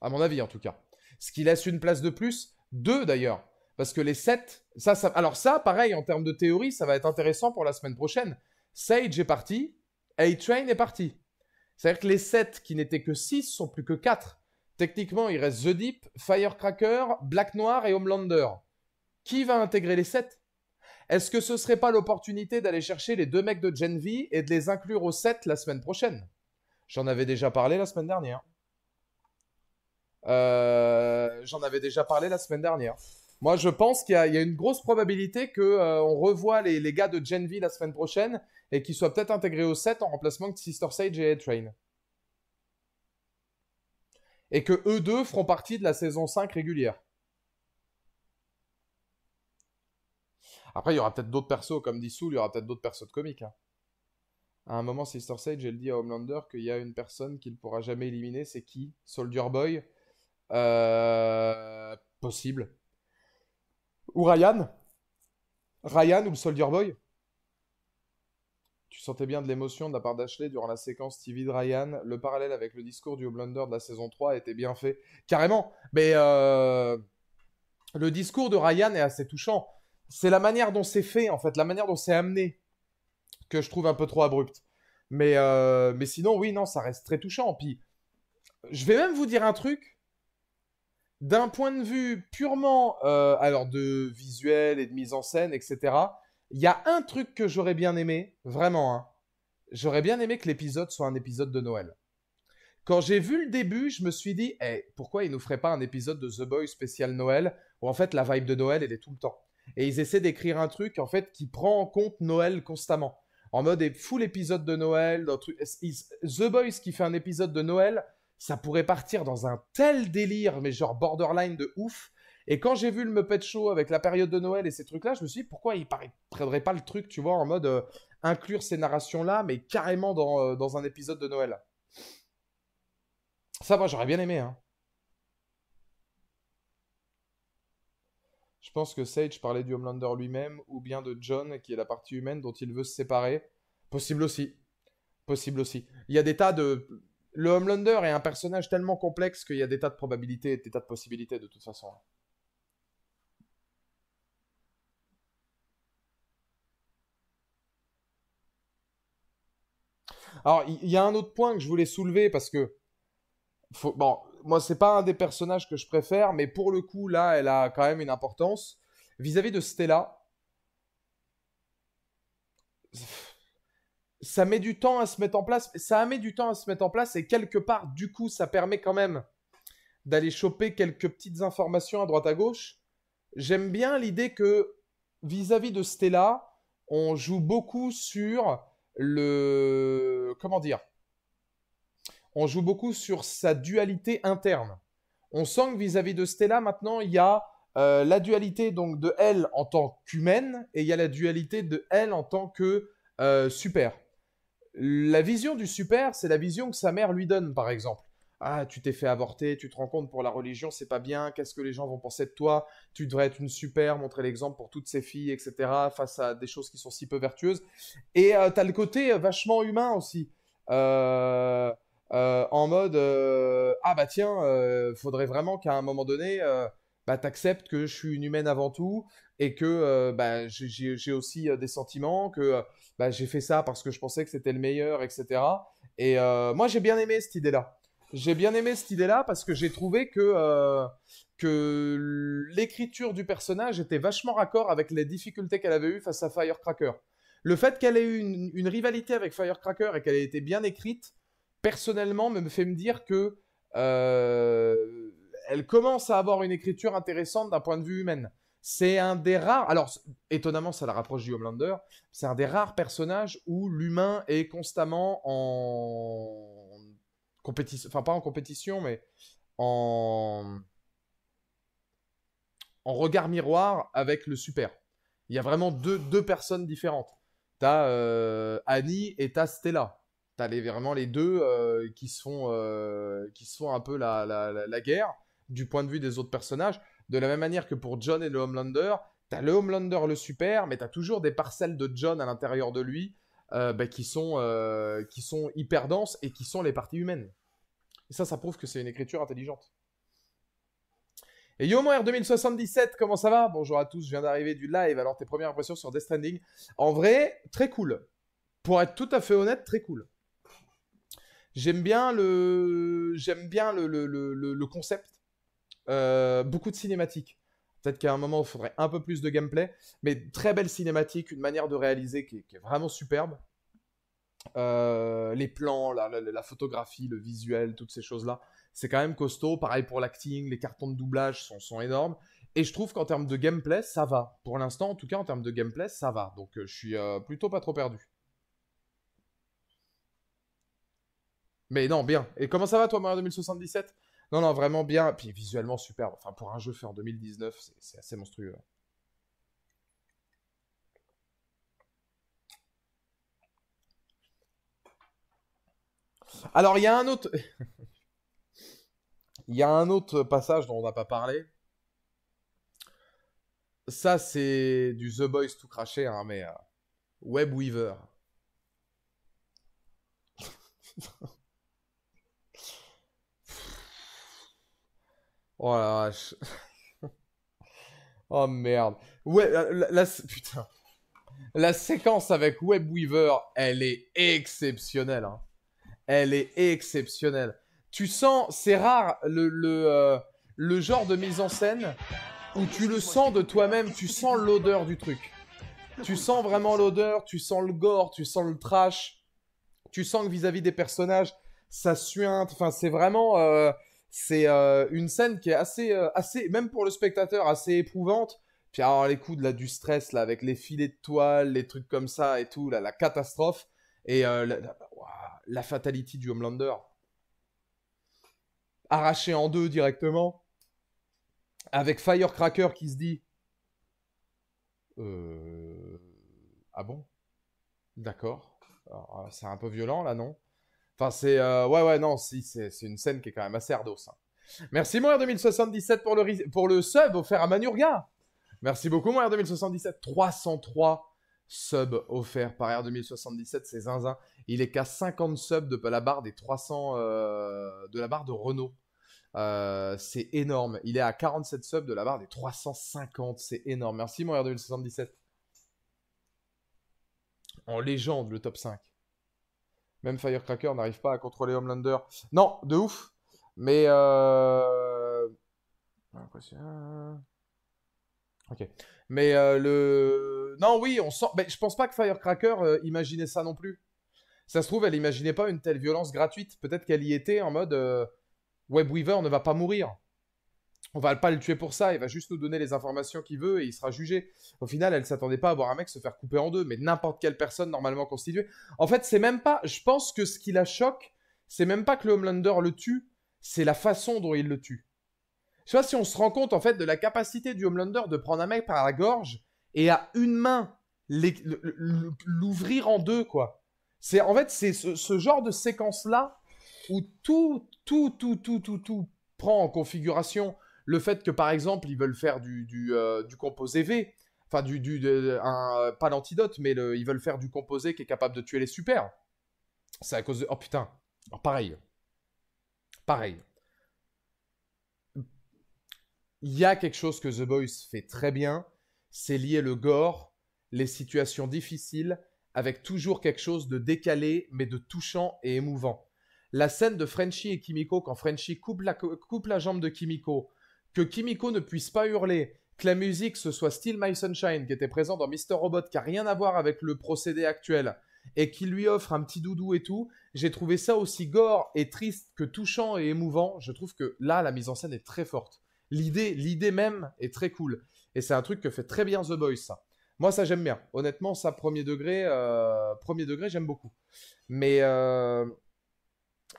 Speaker 1: À mon avis, en tout cas. Ce qui laisse une place de plus, deux d'ailleurs. Parce que les 7, ça, ça, alors ça, pareil, en termes de théorie, ça va être intéressant pour la semaine prochaine. Sage est parti, A-Train est parti. C'est-à-dire que les 7 qui n'étaient que 6 sont plus que 4. Techniquement, il reste The Deep, Firecracker, Black Noir et Homelander. Qui va intégrer les 7 Est-ce que ce serait pas l'opportunité d'aller chercher les deux mecs de Gen et de les inclure au 7 la semaine prochaine J'en avais déjà parlé la semaine dernière. Euh, j'en avais déjà parlé la semaine dernière. Moi, je pense qu'il y, a une grosse probabilité qu'on euh, revoie les, gars de Gen la semaine prochaine et qu'ils soient peut-être intégrés au 7 en remplacement de Sister Sage et Train et que eux deux feront partie de la saison 5 régulière. Après, il y aura peut-être d'autres persos, comme dit il y aura peut-être d'autres persos de comique. Hein. À un moment, Sister Sage, elle dit à Homelander qu'il y a une personne qu'il ne pourra jamais éliminer, c'est qui Soldier Boy euh, Possible. Ou Ryan Ryan ou le Soldier Boy tu sentais bien de l'émotion de la part d'Ashley durant la séquence TV de Ryan. Le parallèle avec le discours du Blunder de la saison 3 était bien fait. Carrément Mais euh, le discours de Ryan est assez touchant. C'est la manière dont c'est fait, en fait, la manière dont c'est amené que je trouve un peu trop abrupte. Mais, euh, mais sinon, oui, non, ça reste très touchant. Puis, je vais même vous dire un truc. D'un point de vue purement, euh, alors de visuel et de mise en scène, etc., il y a un truc que j'aurais bien aimé, vraiment. Hein. J'aurais bien aimé que l'épisode soit un épisode de Noël. Quand j'ai vu le début, je me suis dit, eh, pourquoi ils nous feraient pas un épisode de The Boy spécial Noël Où en fait, la vibe de Noël, elle est tout le temps. Et ils essaient d'écrire un truc, en fait, qui prend en compte Noël constamment. En mode eh, full épisode de Noël. Dans eh, The Boys qui fait un épisode de Noël, ça pourrait partir dans un tel délire, mais genre borderline de ouf et quand j'ai vu le Muppet Show avec la période de Noël et ces trucs-là, je me suis dit pourquoi il ne pas le truc, tu vois, en mode euh, inclure ces narrations-là, mais carrément dans, euh, dans, un épisode de Noël. Ça moi, j'aurais bien aimé. Hein. Je pense que Sage parlait du Homelander lui-même ou bien de John, qui est la partie humaine dont il veut se séparer. Possible aussi. Possible aussi. Il y a des tas de. Le Homelander est un personnage tellement complexe qu'il y a des tas de probabilités et des tas de possibilités de toute façon. Hein. Alors, il y, a un autre point que je voulais soulever parce que. bon, moi, c'est pas un des personnages que je préfère, mais pour le coup, là, elle a quand même une importance. Vis-à-vis de Stella. Ça met du temps à se mettre en place. Ça met du temps à se mettre en place et quelque part, du coup, ça permet quand même d'aller choper quelques petites informations à droite à gauche. J'aime bien l'idée que vis à -vis de Stella, on joue beaucoup sur le. Comment dire On joue beaucoup sur sa dualité interne. On sent que vis-à-vis de Stella, maintenant, il y a euh, la dualité donc de elle en tant qu'humaine et il y a la dualité de elle en tant que euh, super. La vision du super, c'est la vision que sa mère lui donne, par exemple ah, tu t'es fait avorter, tu te rends compte pour la religion, c'est pas bien, qu'est-ce que les gens vont penser de toi, tu devrais être une super, montrer l'exemple pour toutes ces filles, etc., face à des choses qui sont si peu vertueuses. Et euh, tu as le côté euh, vachement humain aussi, euh, euh, en mode, ah bah tiens, faudrait vraiment qu'à un moment donné, bah, t'acceptes que je suis une humaine avant tout et que bah, j'ai aussi des sentiments, que bah, j'ai fait ça parce que je pensais que c'était le meilleur, etc. Et moi, j'ai bien aimé cette idée-là j'ai bien aimé cette idée-là parce que j'ai trouvé que, euh, que l'écriture du personnage était vachement raccord avec les difficultés qu'elle avait eues face à Firecracker. Le fait qu'elle ait eu une, rivalité avec Firecracker et qu'elle ait été bien écrite, personnellement, me fait me dire que euh, elle commence à avoir une écriture intéressante d'un point de vue humain. C'est un des rares. Alors, étonnamment, ça la rapproche du Homelander. C'est un des rares personnages où l'humain est constamment en enfin pas en compétition, mais en en regard miroir avec le super. Il y a vraiment deux, deux personnes différentes. T'as euh, Annie et t'as Stella. T'as les, vraiment les deux euh, qui, sont euh, qui sont un peu la, la, la, guerre du point de vue des autres personnages. De la même manière que pour John et le Homelander, t'as le Homelander le super, mais t'as toujours des parcelles de John à l'intérieur de lui euh, bah, qui, sont, euh, qui sont hyper denses et qui sont les parties humaines. Et ça, ça prouve que c'est une écriture intelligente. Et r 2077, comment ça va Bonjour à tous, je viens d'arriver du live. Alors, tes premières impressions sur Death Stranding En vrai, très cool. Pour être tout à fait honnête, très cool. J'aime bien le, j'aime bien le, concept. Euh, beaucoup de cinématiques. Peut-être qu'à un moment, il faudrait un peu plus de gameplay. Mais très belle cinématique, une manière de réaliser qui est, vraiment superbe. Euh, les plans, la, photographie, le visuel, toutes ces choses-là, c'est quand même costaud. Pareil pour l'acting, les cartons de doublage sont, énormes. Et je trouve qu'en termes de gameplay, ça va. Pour l'instant, en tout cas, en termes de gameplay, ça va. Donc euh, je suis euh, plutôt pas trop perdu. Mais non, bien. Et comment ça va toi, Mario 2077 non, non, vraiment bien. Puis visuellement superbe. Enfin, pour un jeu fait en 2019, c'est assez monstrueux. Hein. Alors, il y a un autre. *laughs* Il y a un autre passage dont on n'a pas parlé. Ça, c'est du The Boys tout craché, hein, mais euh, Web Weaver. *laughs* Oh la vache. *laughs* oh merde. Ouais, la, putain. La séquence avec Webweaver, elle est exceptionnelle. Hein. Elle est exceptionnelle. Tu sens, c'est rare le, euh, le, genre de mise en scène où tu le sens de toi-même, tu sens l'odeur du truc. Tu sens vraiment l'odeur, tu sens le gore, tu sens le trash, tu sens que vis-à-vis des personnages, ça suinte. Enfin, c'est vraiment. Euh, c'est euh, une scène qui est assez, euh, assez, même pour le spectateur, assez éprouvante. Puis alors les coups de la du stress là, avec les filets de toile, les trucs comme ça et tout, la catastrophe et euh, la, fatalité fatality du Homelander, arraché en deux directement, avec Firecracker qui se dit, ah bon, d'accord, c'est un peu violent là non c'est. Euh, ouais, non, si, c'est une scène qui est quand même assez ardos. Hein. Merci, mon R2077 pour le, pour le sub offert à Manurga. Merci beaucoup, mon R2077. 303 subs offerts par R2077, c'est zinzin. Il est qu'à 50 subs de la barre des 300. Euh, de la barre de Renault. Euh, c'est énorme. Il est à 47 subs de la barre des 350. C'est énorme. Merci, mon R2077. En légende, le top 5. Même Firecracker n'arrive pas à contrôler Homelander. Non, de ouf. Mais. Euh, euh, ok. Mais euh, le. Non, oui, on sent. Mais je pense pas que Firecracker imaginait ça non plus. Ça se trouve, elle imaginait pas une telle violence gratuite. Peut-être qu'elle y était en mode. Web Weaver ne va pas mourir on va pas le tuer pour ça, il va juste nous donner les informations qu'il veut et il sera jugé. Au final, elle s'attendait pas à voir un mec se faire couper en deux, mais n'importe quelle personne normalement constituée. En fait, c'est même pas, je pense que ce qui la choque, c'est même pas que le Homelander le tue, c'est la façon dont il le tue. Je sais si on se rend compte en fait de la capacité du Homelander de prendre un mec par la gorge et à une main l'ouvrir en deux quoi. C'est en fait c'est ce, genre de séquence là où tout tout tout tout tout tout prend en configuration le fait que par exemple ils veulent faire du, euh, composé V, enfin du, du euh, pas l'antidote, mais ils veulent faire du composé qui est capable de tuer les super. C'est à cause de... Oh putain, pareil. Pareil. Il y a quelque chose que The Boys fait très bien, c'est lier le gore, les situations difficiles, avec toujours quelque chose de décalé, mais de touchant et émouvant. La scène de Frenchy et Kimiko, quand Frenchy coupe coupe la jambe de Kimiko, que Kimiko ne puisse pas hurler, que la musique ce soit Still My Sunshine qui était présent dans Mr. Robot qui a rien à voir avec le procédé actuel et qui lui offre un petit doudou et tout, j'ai trouvé ça aussi gore et triste que touchant et émouvant. Je trouve que là la mise en scène est très forte. L'idée, l'idée même est très cool et c'est un truc que fait très bien The Boys Moi ça j'aime bien. Honnêtement ça premier degré, euh, premier degré j'aime beaucoup. Mais euh,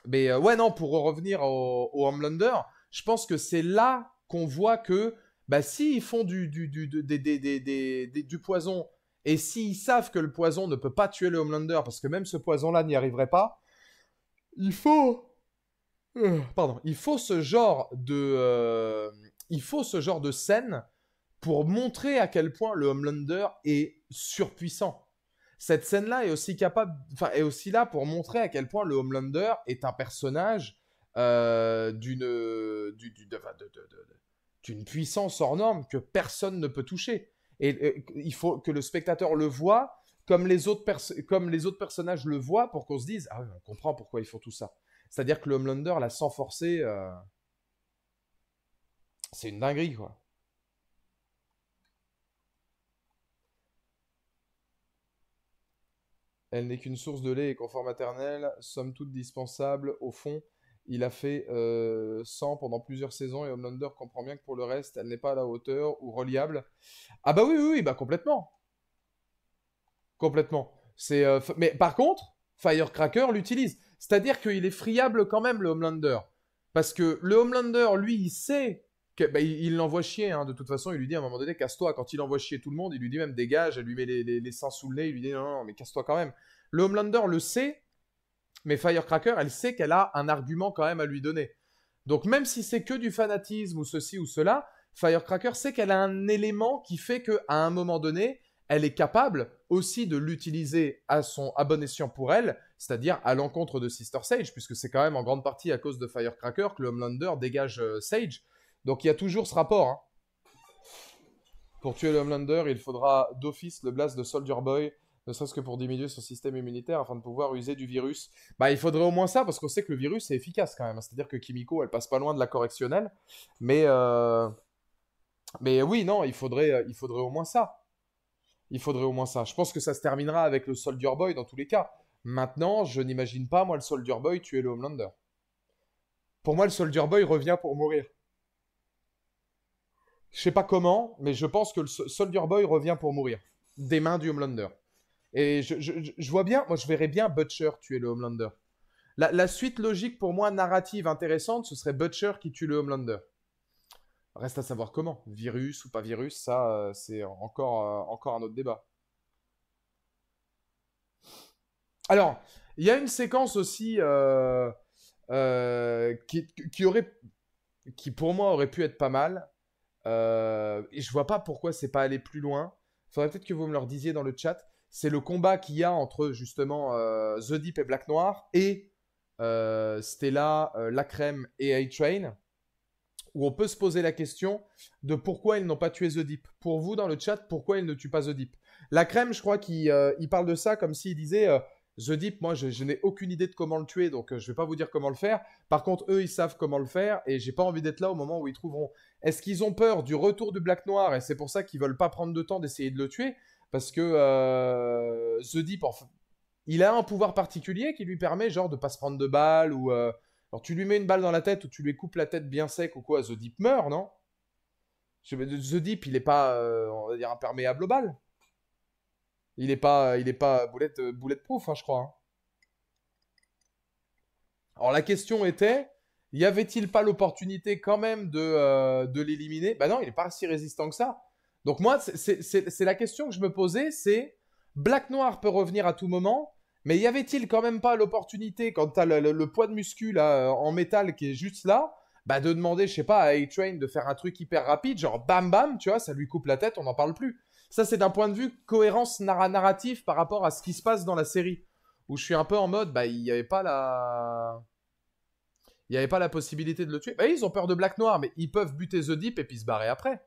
Speaker 1: mais euh, ouais non pour revenir au, au Homelander, je pense que c'est là qu'on voit que bah, s'ils font du, du, du, du poison et s'ils savent que le poison ne peut pas tuer le Homelander parce que même ce poison-là n'y arriverait pas, il faut. Euh, pardon, il faut ce genre de. Euh, il faut ce genre de scène pour montrer à quel point le Homelander est surpuissant. Cette scène-là est aussi capable, enfin, est aussi là pour montrer à quel point le Homelander est un personnage euh, d'une, une puissance hors norme que personne ne peut toucher. Et, il faut que le spectateur le voit comme les autres, comme les autres personnages le voient pour qu'on se dise Ah oui, on comprend pourquoi ils font tout ça. C'est-à-dire que le Homelander, la sans forcer, euh, c'est une dinguerie, quoi. Elle n'est qu'une source de lait et confort maternel, somme toute dispensable au fond il a fait 100 euh, pendant plusieurs saisons et Homelander comprend bien que pour le reste, elle n'est pas à la hauteur ou reliable. Ah bah oui, oui, oui bah complètement. Complètement. C'est, euh, mais par contre, Firecracker l'utilise. C'est-à-dire qu'il est friable quand même, le Homelander. Parce que le Homelander, lui, il sait que, bah, il l'envoie chier, hein. de toute façon, il lui dit à un moment donné, casse-toi. Quand il envoie chier tout le monde, il lui dit même dégage, elle lui met les, les, seins sous le nez, il lui dit non, non mais casse-toi quand même. Le Homelander le sait, mais Firecracker, elle sait qu'elle a un argument quand même à lui donner. Donc même si c'est que du fanatisme ou ceci ou cela, Firecracker sait qu'elle a un élément qui fait qu'à un moment donné, elle est capable aussi de l'utiliser à son à bon escient pour elle, c'est-à-dire à, l'encontre de Sister Sage, puisque c'est quand même en grande partie à cause de Firecracker que le dégage euh, Sage. Donc il y a toujours ce rapport. Hein. Pour tuer le il faudra d'office le blast de Soldier Boy, ne serait-ce que pour diminuer son système immunitaire afin de pouvoir user du virus. Bah, il faudrait au moins ça, parce qu'on sait que le virus est efficace quand même. Hein. C'est-à-dire que Kimiko, elle passe pas loin de la correctionnelle. Mais, euh, mais oui, non, il faudrait, euh, il faudrait au moins ça. Il faudrait au moins ça. Je pense que ça se terminera avec le Soldier Boy dans tous les cas. Maintenant, je n'imagine pas, moi, le Soldier Boy tuer le Homelander. Pour moi, le Soldier Boy revient pour mourir. Je sais pas comment, mais je pense que le Soldier Boy revient pour mourir. Des mains du Homelander. Et je, vois bien, moi je verrais bien Butcher tuer le Homelander. La, la, suite logique pour moi, narrative intéressante, ce serait Butcher qui tue le Homelander. Reste à savoir comment. Virus ou pas virus, ça euh, c'est encore, euh, encore un autre débat. Alors, il y a une séquence aussi euh, qui, qui, aurait, qui pour moi aurait pu être pas mal. et je vois pas pourquoi c'est pas allé plus loin. Faudrait peut-être que vous me le disiez dans le chat c'est le combat qu'il y a entre justement euh, The Deep et Black Noir et euh, Stella, euh, La Crème et A-Train, où on peut se poser la question de pourquoi ils n'ont pas tué The Deep. Pour vous, dans le chat, pourquoi ils ne tuent pas The Deep La Crème, je crois qu'il parle de ça comme s'il disait The Deep, moi, je, n'ai aucune idée de comment le tuer, donc je ne vais pas vous dire comment le faire. Par contre, eux, ils savent comment le faire et j'ai pas envie d'être là au moment où ils trouveront. Est-ce qu'ils ont peur du retour de Black Noir et c'est pour ça qu'ils veulent pas prendre de temps d'essayer de le tuer parce que euh, The Deep, il a un pouvoir particulier qui lui permet, genre, de pas se prendre de balles ou. Euh, alors, tu lui mets une balle dans la tête ou tu lui coupes la tête bien sec ou quoi, The Deep meurt, non The Deep, il est pas, euh, on va dire, imperméable aux balles. Il n'est pas, il est pas boulette, proof hein, je crois. Hein. Alors, la question était y avait-il pas l'opportunité quand même de, l'éliminer Bah non, il n'est pas si résistant que ça. Donc moi, c'est la question que je me posais, c'est Black Noir peut revenir à tout moment, mais y avait-il quand même pas l'opportunité, quand tu as le, poids de muscu en métal qui est juste là, bah, de demander, je sais pas, à A-Train de faire un truc hyper rapide, genre bam bam, tu vois, ça lui coupe la tête, on n'en parle plus. Ça, c'est d'un point de vue cohérence narratif par rapport à ce qui se passe dans la série, où je suis un peu en mode, bah il n'y avait pas la... Il n'y avait pas la possibilité de le tuer. Bah, ils ont peur de Black Noir, mais ils peuvent buter The Deep et puis se barrer après.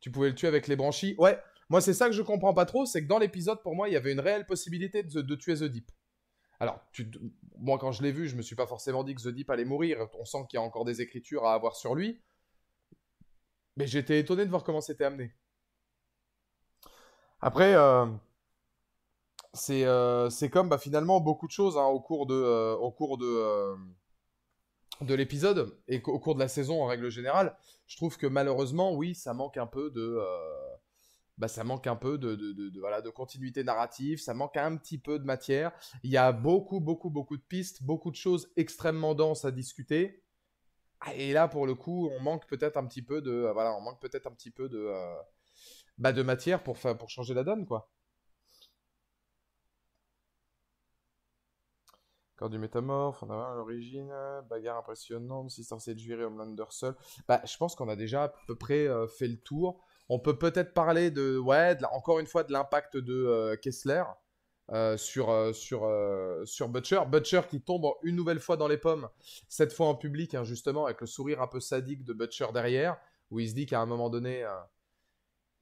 Speaker 1: Tu pouvais le tuer avec les branchies. Ouais, moi c'est ça que je comprends pas trop, c'est que dans l'épisode, pour moi, il y avait une réelle possibilité de, tuer The Deep. Alors, tu, moi quand je l'ai vu, je me suis pas forcément dit que The Deep allait mourir. On sent qu'il y a encore des écritures à avoir sur lui. Mais j'étais étonné de voir comment c'était amené. Après, euh, euh, c'est comme bah, finalement beaucoup de choses hein, au cours de, euh, au cours de, de l'épisode et au cours de la saison en règle générale, je trouve que malheureusement, oui, ça manque un peu de, euh, bah, ça manque un peu de, de, de, voilà, de continuité narrative, ça manque un petit peu de matière. Il y a beaucoup, beaucoup, beaucoup de pistes, beaucoup de choses extrêmement denses à discuter. Ah, et là, pour le coup, on manque peut-être un petit peu de, voilà, on manque peut-être un petit peu de, euh, bah, de matière pour, pour changer la donne, quoi. du métamorphe, on a l'origine, bagarre impressionnante, Sister de et Homelander seul. Bah, je pense qu'on a déjà à peu près euh, fait le tour. On peut peut-être parler de, ouais, encore une fois, de l'impact de euh, Kessler euh, sur, sur, sur Butcher. Butcher qui tombe une nouvelle fois dans les pommes, cette fois en public, hein, justement, avec le sourire un peu sadique de Butcher derrière, où il se dit qu'à un moment donné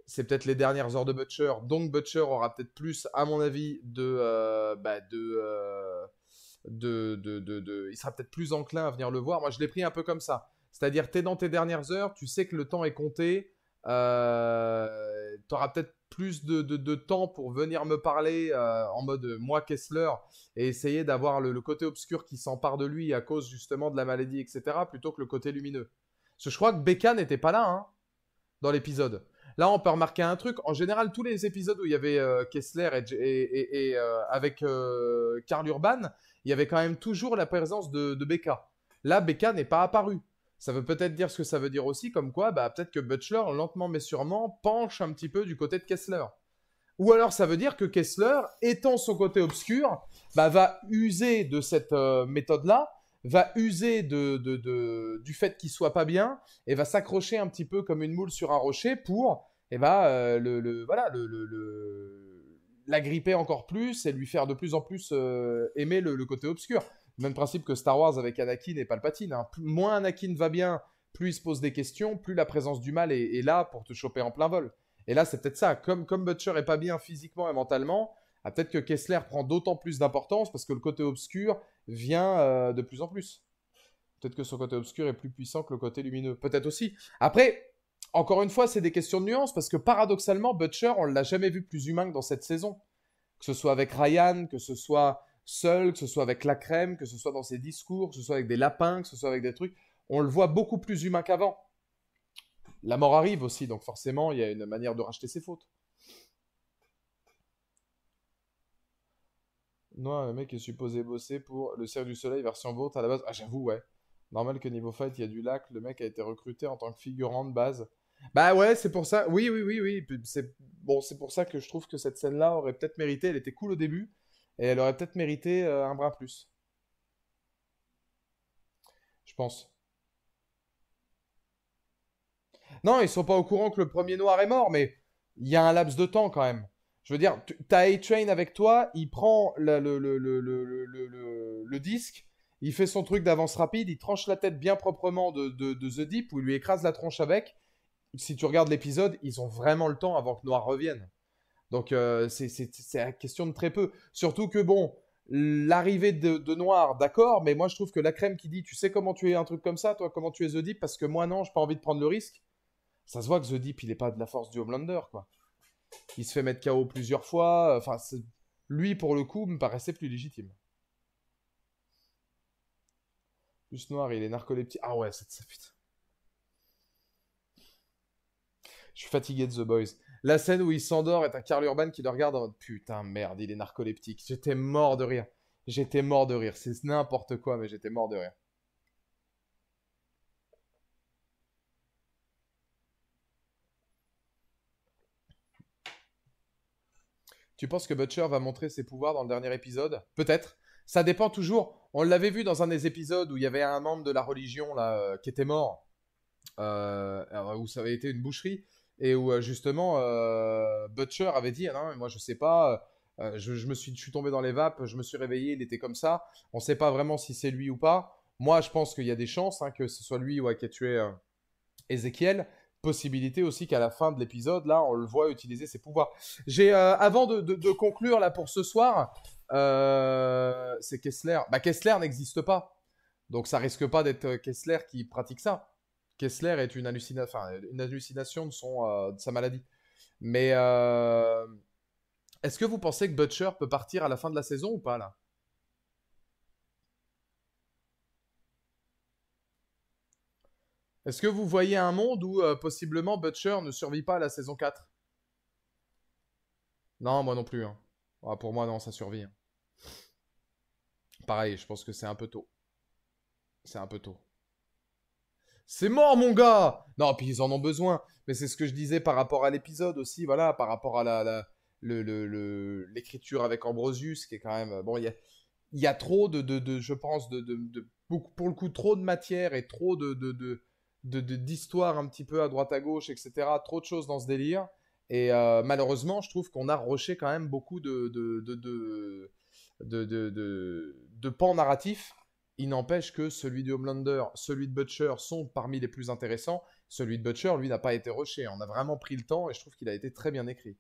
Speaker 1: c'est peut-être les dernières heures de Butcher. Donc Butcher aura peut-être plus, à mon avis, de, bah, de, de, il sera peut-être plus enclin à venir le voir. Moi, je l'ai pris un peu comme ça. C'est-à-dire, tu es dans tes dernières heures, tu sais que le temps est compté, euh, tu auras peut-être plus de, temps pour venir me parler euh, en mode euh, moi Kessler et essayer d'avoir le, côté obscur qui s'empare de lui à cause justement de la maladie, etc., plutôt que le côté lumineux. Parce que je crois que Becca n'était pas là hein, dans l'épisode. Là, on peut remarquer un truc. En général, tous les épisodes où il y avait Kessler et, et avec Karl Urban, il y avait quand même toujours la présence de, de Becca. Là, Becca n'est pas apparu. Ça veut peut-être dire ce que ça veut dire aussi, comme quoi, bah, peut-être que Butchler, lentement mais sûrement, penche un petit peu du côté de Kessler. Ou alors ça veut dire que Kessler, étant son côté obscur, bah, va user de cette euh, méthode-là, va user de, du fait qu'il soit pas bien, et va s'accrocher un petit peu comme une moule sur un rocher pour et eh bah, euh, le, voilà, le, le la gripper encore plus et lui faire de plus en plus euh, aimer le, côté obscur. Même principe que Star Wars avec Anakin et Palpatine. Hein. moins Anakin va bien, plus il se pose des questions, plus la présence du mal est, là pour te choper en plein vol. Et là, c'est peut-être ça. Comme, comme Butcher est pas bien physiquement et mentalement, ah, peut-être que Kessler prend d'autant plus d'importance parce que le côté obscur vient euh, de plus en plus. Peut-être que son côté obscur est plus puissant que le côté lumineux. Peut-être aussi. Après, encore une fois, c'est des questions de nuances parce que paradoxalement, Butcher, on l'a jamais vu plus humain que dans cette saison. Que ce soit avec Ryan, que ce soit seul, que ce soit avec la crème, que ce soit dans ses discours, que ce soit avec des lapins, que ce soit avec des trucs, on le voit beaucoup plus humain qu'avant. La mort arrive aussi, donc forcément, il y a une manière de racheter ses fautes. Non, le mec est supposé bosser pour le Cirque du Soleil version vôtre à la base. Ah, j'avoue, ouais. Normal que niveau fight, il y a du lac. Le mec a été recruté en tant que figurant de base bah ouais, c'est pour ça. Oui, oui, oui, oui. C'est bon, c'est pour ça que je trouve que cette scène-là aurait peut-être mérité. Elle était cool au début et elle aurait peut-être mérité euh, un brin plus. Je pense. Non, ils sont pas au courant que le premier noir est mort, mais il y a un laps de temps quand même. Je veux dire, t'as A-Train avec toi, il prend le, le, le, le, disque, il fait son truc d'avance rapide, il tranche la tête bien proprement de, de, de The Deep, où il lui écrase la tronche avec, si tu regardes l'épisode, ils ont vraiment le temps avant que Noir revienne. Donc euh, c'est la question de très peu. Surtout que bon, l'arrivée de, Noir, d'accord, mais moi je trouve que la crème qui dit tu sais comment tu es un truc comme ça, toi comment tu es The Deep, parce que moi non, j'ai pas envie de prendre le risque. Ça se voit que The Deep il est pas de la force du Homelander quoi. Il se fait mettre KO plusieurs fois. Euh, enfin, lui pour le coup me paraissait plus légitime. Plus Noir, il est narcoleptique. Ah ouais, c'est ça putain. Je suis fatigué de The Boys. La scène où il s'endort est un Carl Urban qui le regarde en putain merde, il est narcoleptique. J'étais mort de rire. J'étais mort de rire. C'est n'importe quoi, mais j'étais mort de rire. Tu penses que Butcher va montrer ses pouvoirs dans le dernier épisode Peut-être. Ça dépend toujours. On l'avait vu dans un des épisodes où il y avait un membre de la religion là, euh, qui était mort, euh, où ça avait été une boucherie et où euh, justement euh, Butcher avait dit ah moi je sais pas euh, je, me suis je suis tombé dans les vapes je me suis réveillé il était comme ça on sait pas vraiment si c'est lui ou pas moi je pense qu'il y a des chances hein, que ce soit lui ou qui a tué Ezekiel possibilité aussi qu'à la fin de l'épisode, là, on le voit utiliser ses pouvoirs. J'ai, avant de, conclure là pour ce soir, c'est Kessler. Bah, Kessler n'existe pas, donc ça risque pas d'être Kessler qui pratique ça. Kessler est une, une hallucination de, son, euh, sa maladie. Mais euh, est-ce que vous pensez que Butcher peut partir à la fin de la saison ou pas là Est-ce que vous voyez un monde où euh, possiblement Butcher ne survit pas à la saison 4 Non, moi non plus. Hein. Ah, pour moi, non, ça survit. Hein. Pareil, je pense que c'est un peu tôt. C'est un peu tôt. C'est mort, mon gars Non, puis ils en ont besoin. Mais c'est ce que je disais par rapport à l'épisode aussi, voilà, par rapport à la, l'écriture avec Ambrosius, qui est quand même... Bon, il y a, trop de, de, je pense, de, de, pour le coup, trop de matière et trop de, d'histoire un petit peu à droite à gauche, etc. Trop de choses dans ce délire. Et malheureusement, je trouve qu'on a rushé quand même beaucoup de, de, de, de, de, de pans narratifs il n'empêche que celui de Homelander, celui de Butcher sont parmi les plus intéressants. Celui de Butcher, lui, n'a pas été rushé. On a vraiment pris le temps et je trouve qu'il a été très bien écrit.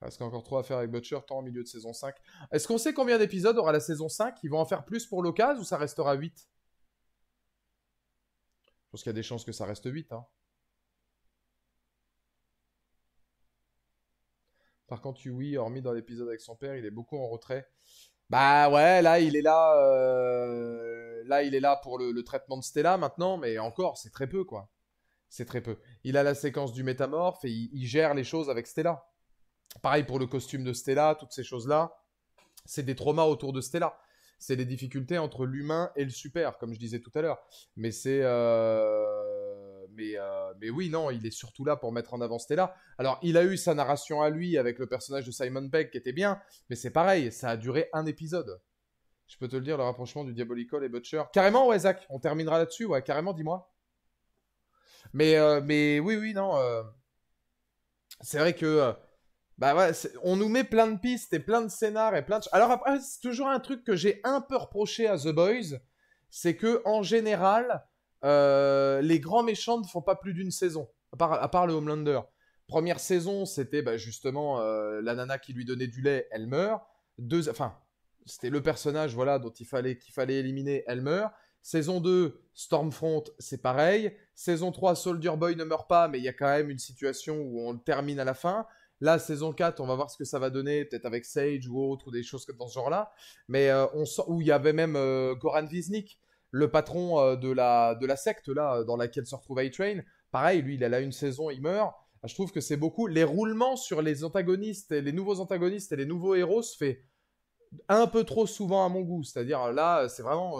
Speaker 1: Parce qu'il y a encore trop à faire avec Butcher, tant au milieu de saison 5. Est-ce qu'on sait combien d'épisodes aura la saison 5 Ils vont en faire plus pour l'occasion ou ça restera 8 Je pense qu'il y a des chances que ça reste 8. Hein. Par contre, oui, hormis dans l'épisode avec son père, il est beaucoup en retrait. Bah ouais, là il est là, euh, là il est là pour le, traitement de Stella maintenant, mais encore c'est très peu quoi. C'est très peu. Il a la séquence du métamorphe et il, gère les choses avec Stella. Pareil pour le costume de Stella, toutes ces choses là, c'est des traumas autour de Stella. C'est des difficultés entre l'humain et le super, comme je disais tout à l'heure. Mais c'est euh, euh, mais, oui, non, il est surtout là pour mettre en avant Stella. Alors, il a eu sa narration à lui avec le personnage de Simon Pegg qui était bien, mais c'est pareil, ça a duré un épisode. Je peux te le dire, le rapprochement du Diabolical et Butcher. Carrément, ouais, Zach, on terminera là-dessus, ouais, carrément, dis-moi. Mais, euh, mais oui, oui, non. Euh, c'est vrai que. Bah ouais, on nous met plein de pistes et plein de scénars et plein de. Alors après, c'est toujours un truc que j'ai un peu reproché à The Boys, c'est que en général, euh, les grands méchants ne font pas plus d'une saison, à part, le Homelander. Première saison, c'était bah, justement euh, la nana qui lui donnait du lait, elle meurt. Deux, enfin, c'était le personnage voilà dont il fallait qu'il fallait éliminer, elle meurt. Saison 2, Stormfront, c'est pareil. Saison 3, Soldier Boy ne meurt pas, mais il y a quand même une situation où on le termine à la fin. Là, saison 4, on va voir ce que ça va donner, peut-être avec Sage ou autre, ou des choses dans ce genre-là. Mais euh, on sent, où il y avait même Goran Visnik, le patron euh, de la, secte là, euh, dans laquelle se retrouve a pareil, lui, il a là une saison, il meurt. Je trouve que c'est beaucoup. Les roulements sur les antagonistes, les nouveaux antagonistes et les nouveaux héros se fait un peu trop souvent à mon goût. C'est-à-dire euh, là, c'est vraiment.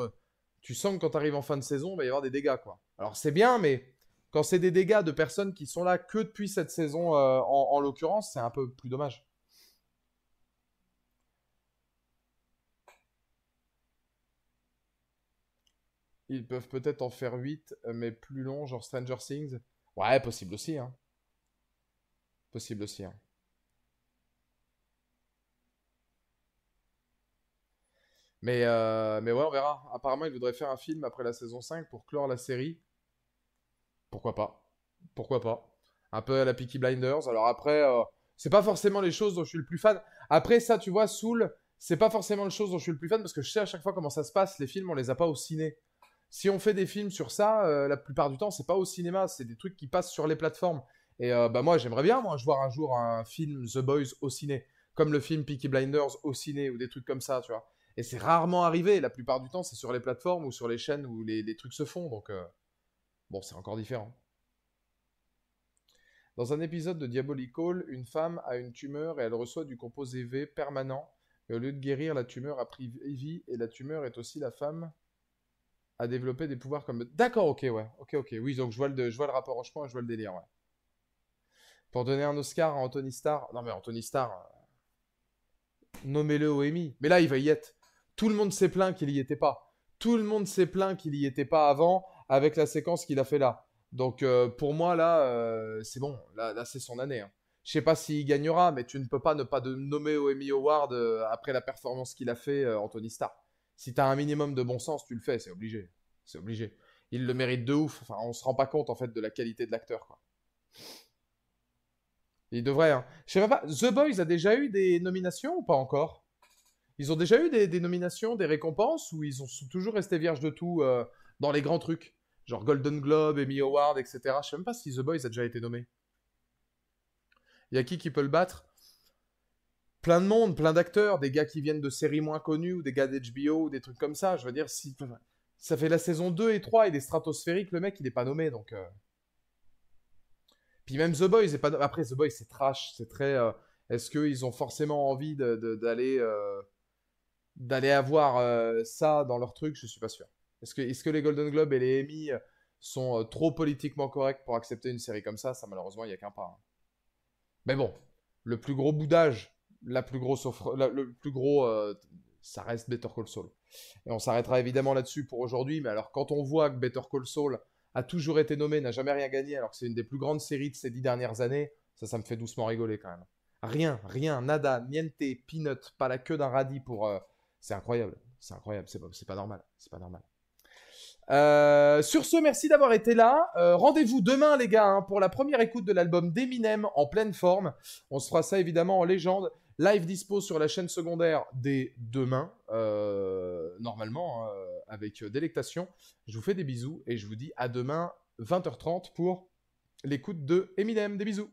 Speaker 1: tu sens que quand tu arrives en fin de saison, il va y avoir des dégâts. quoi. Alors c'est bien, mais quand c'est des dégâts de personnes qui sont là que depuis cette saison, en l'occurrence, c'est un peu plus dommage. ils peuvent peut-être en faire 8, euh, mais plus long, genre Stranger Things. Ouais, possible aussi, hein. Possible aussi, hein. Mais, euh, mais ouais, on verra. Apparemment, ils voudraient faire un film après la saison 5 pour clore la série. Pourquoi pas Pourquoi pas Un peu à la Peaky Blinders. Alors après, euh, c'est pas forcément les choses dont je suis le plus fan. Après, ça, tu vois, Soul, c'est pas forcément les choses dont je suis le plus fan parce que je sais à chaque fois comment ça se passe. Les films, on les a pas au ciné si on fait des films sur ça, euh, la plupart du temps, c'est pas au cinéma, c'est des trucs qui passent sur les plateformes. Et euh, bah moi, j'aimerais bien, moi, je voir un jour un film The Boys au ciné, comme le film Peaky Blinders au ciné ou des trucs comme ça, tu vois. Et c'est rarement arrivé. La plupart du temps, c'est sur les plateformes ou sur les chaînes où les, trucs se font. Donc, euh, bon, c'est encore différent. Dans un épisode de Diabolical, une femme a une tumeur et elle reçoit du composé V permanent. Et au lieu de guérir, la tumeur a pris vie et la tumeur est aussi la femme à développer des pouvoirs comme. D'accord, ok, ouais. Ok, ok. Oui, donc je vois le, je vois le rapport au et je vois le délire, ouais. Pour donner un Oscar à Anthony Starr. Non, mais Anthony Starr. Euh, nommez-le OMI. Mais là, il va y être. Tout le monde s'est plaint qu'il n'y était pas. Tout le monde s'est plaint qu'il n'y était pas avant avec la séquence qu'il a fait là. Donc euh, pour moi, là, euh, c'est bon. Là, c'est son année. Hein. Je sais pas s'il gagnera, mais tu ne peux pas ne pas nommer au Award après la performance qu'il a fait, Anthony Starr si t'as un minimum de bon sens, tu le fais, c'est obligé. C'est obligé. Il le mérite de ouf. Enfin, on se rend pas compte en fait de la qualité de l'acteur. Il devrait. Hein. Je sais même pas. The Boys a déjà eu des nominations ou pas encore Ils ont déjà eu des, nominations, des récompenses ou ils ont toujours resté vierges de tout euh, dans les grands trucs Genre Golden Globe, Emmy Award, etc. Je sais même pas si The Boys a déjà été nommé. Il y a qui qui peut le battre plein de monde, plein d'acteurs, des gars qui viennent de séries moins connues ou des gars d'HBO ou des trucs comme ça. Je veux dire, si ça fait la saison 2 et 3, et des stratosphériques, le mec, il n'est pas nommé donc. Euh. Puis même The Boys pas Après, The Boys, c'est trash, c'est très. Euh, est-ce qu'ils ont forcément envie d'aller euh, d'aller avoir ça dans leur truc Je suis pas sûr. Est-ce que, est que, les Golden Globes et les Emmy sont trop politiquement corrects pour accepter une série comme ça Ça, malheureusement, il n'y a qu'un pas. Hein. Mais bon, le plus gros boudage la plus grosse offre, le plus gros, euh, ça reste Better Call Saul. Et on s'arrêtera évidemment là-dessus pour aujourd'hui, mais alors quand on voit que Better Call Saul a toujours été nommé, n'a jamais rien gagné, alors que c'est une des plus grandes séries de ces dix dernières années, ça, ça me fait doucement rigoler quand même. Rien, rien, nada, niente, peanut, pas la queue d'un radis pour. Euh, c'est incroyable, c'est incroyable, c'est pas, pas normal, c'est pas normal. Euh, sur ce, merci d'avoir été là. Rendez-vous demain, les gars, hein, pour la première écoute de l'album d'Eminem en pleine forme. On se fera ça évidemment en légende. Live dispo sur la chaîne secondaire dès demain, euh, normalement, euh, avec euh, délectation. Je vous fais des bisous et je vous dis à demain, 20h30, pour l'écoute de Eminem. Des bisous.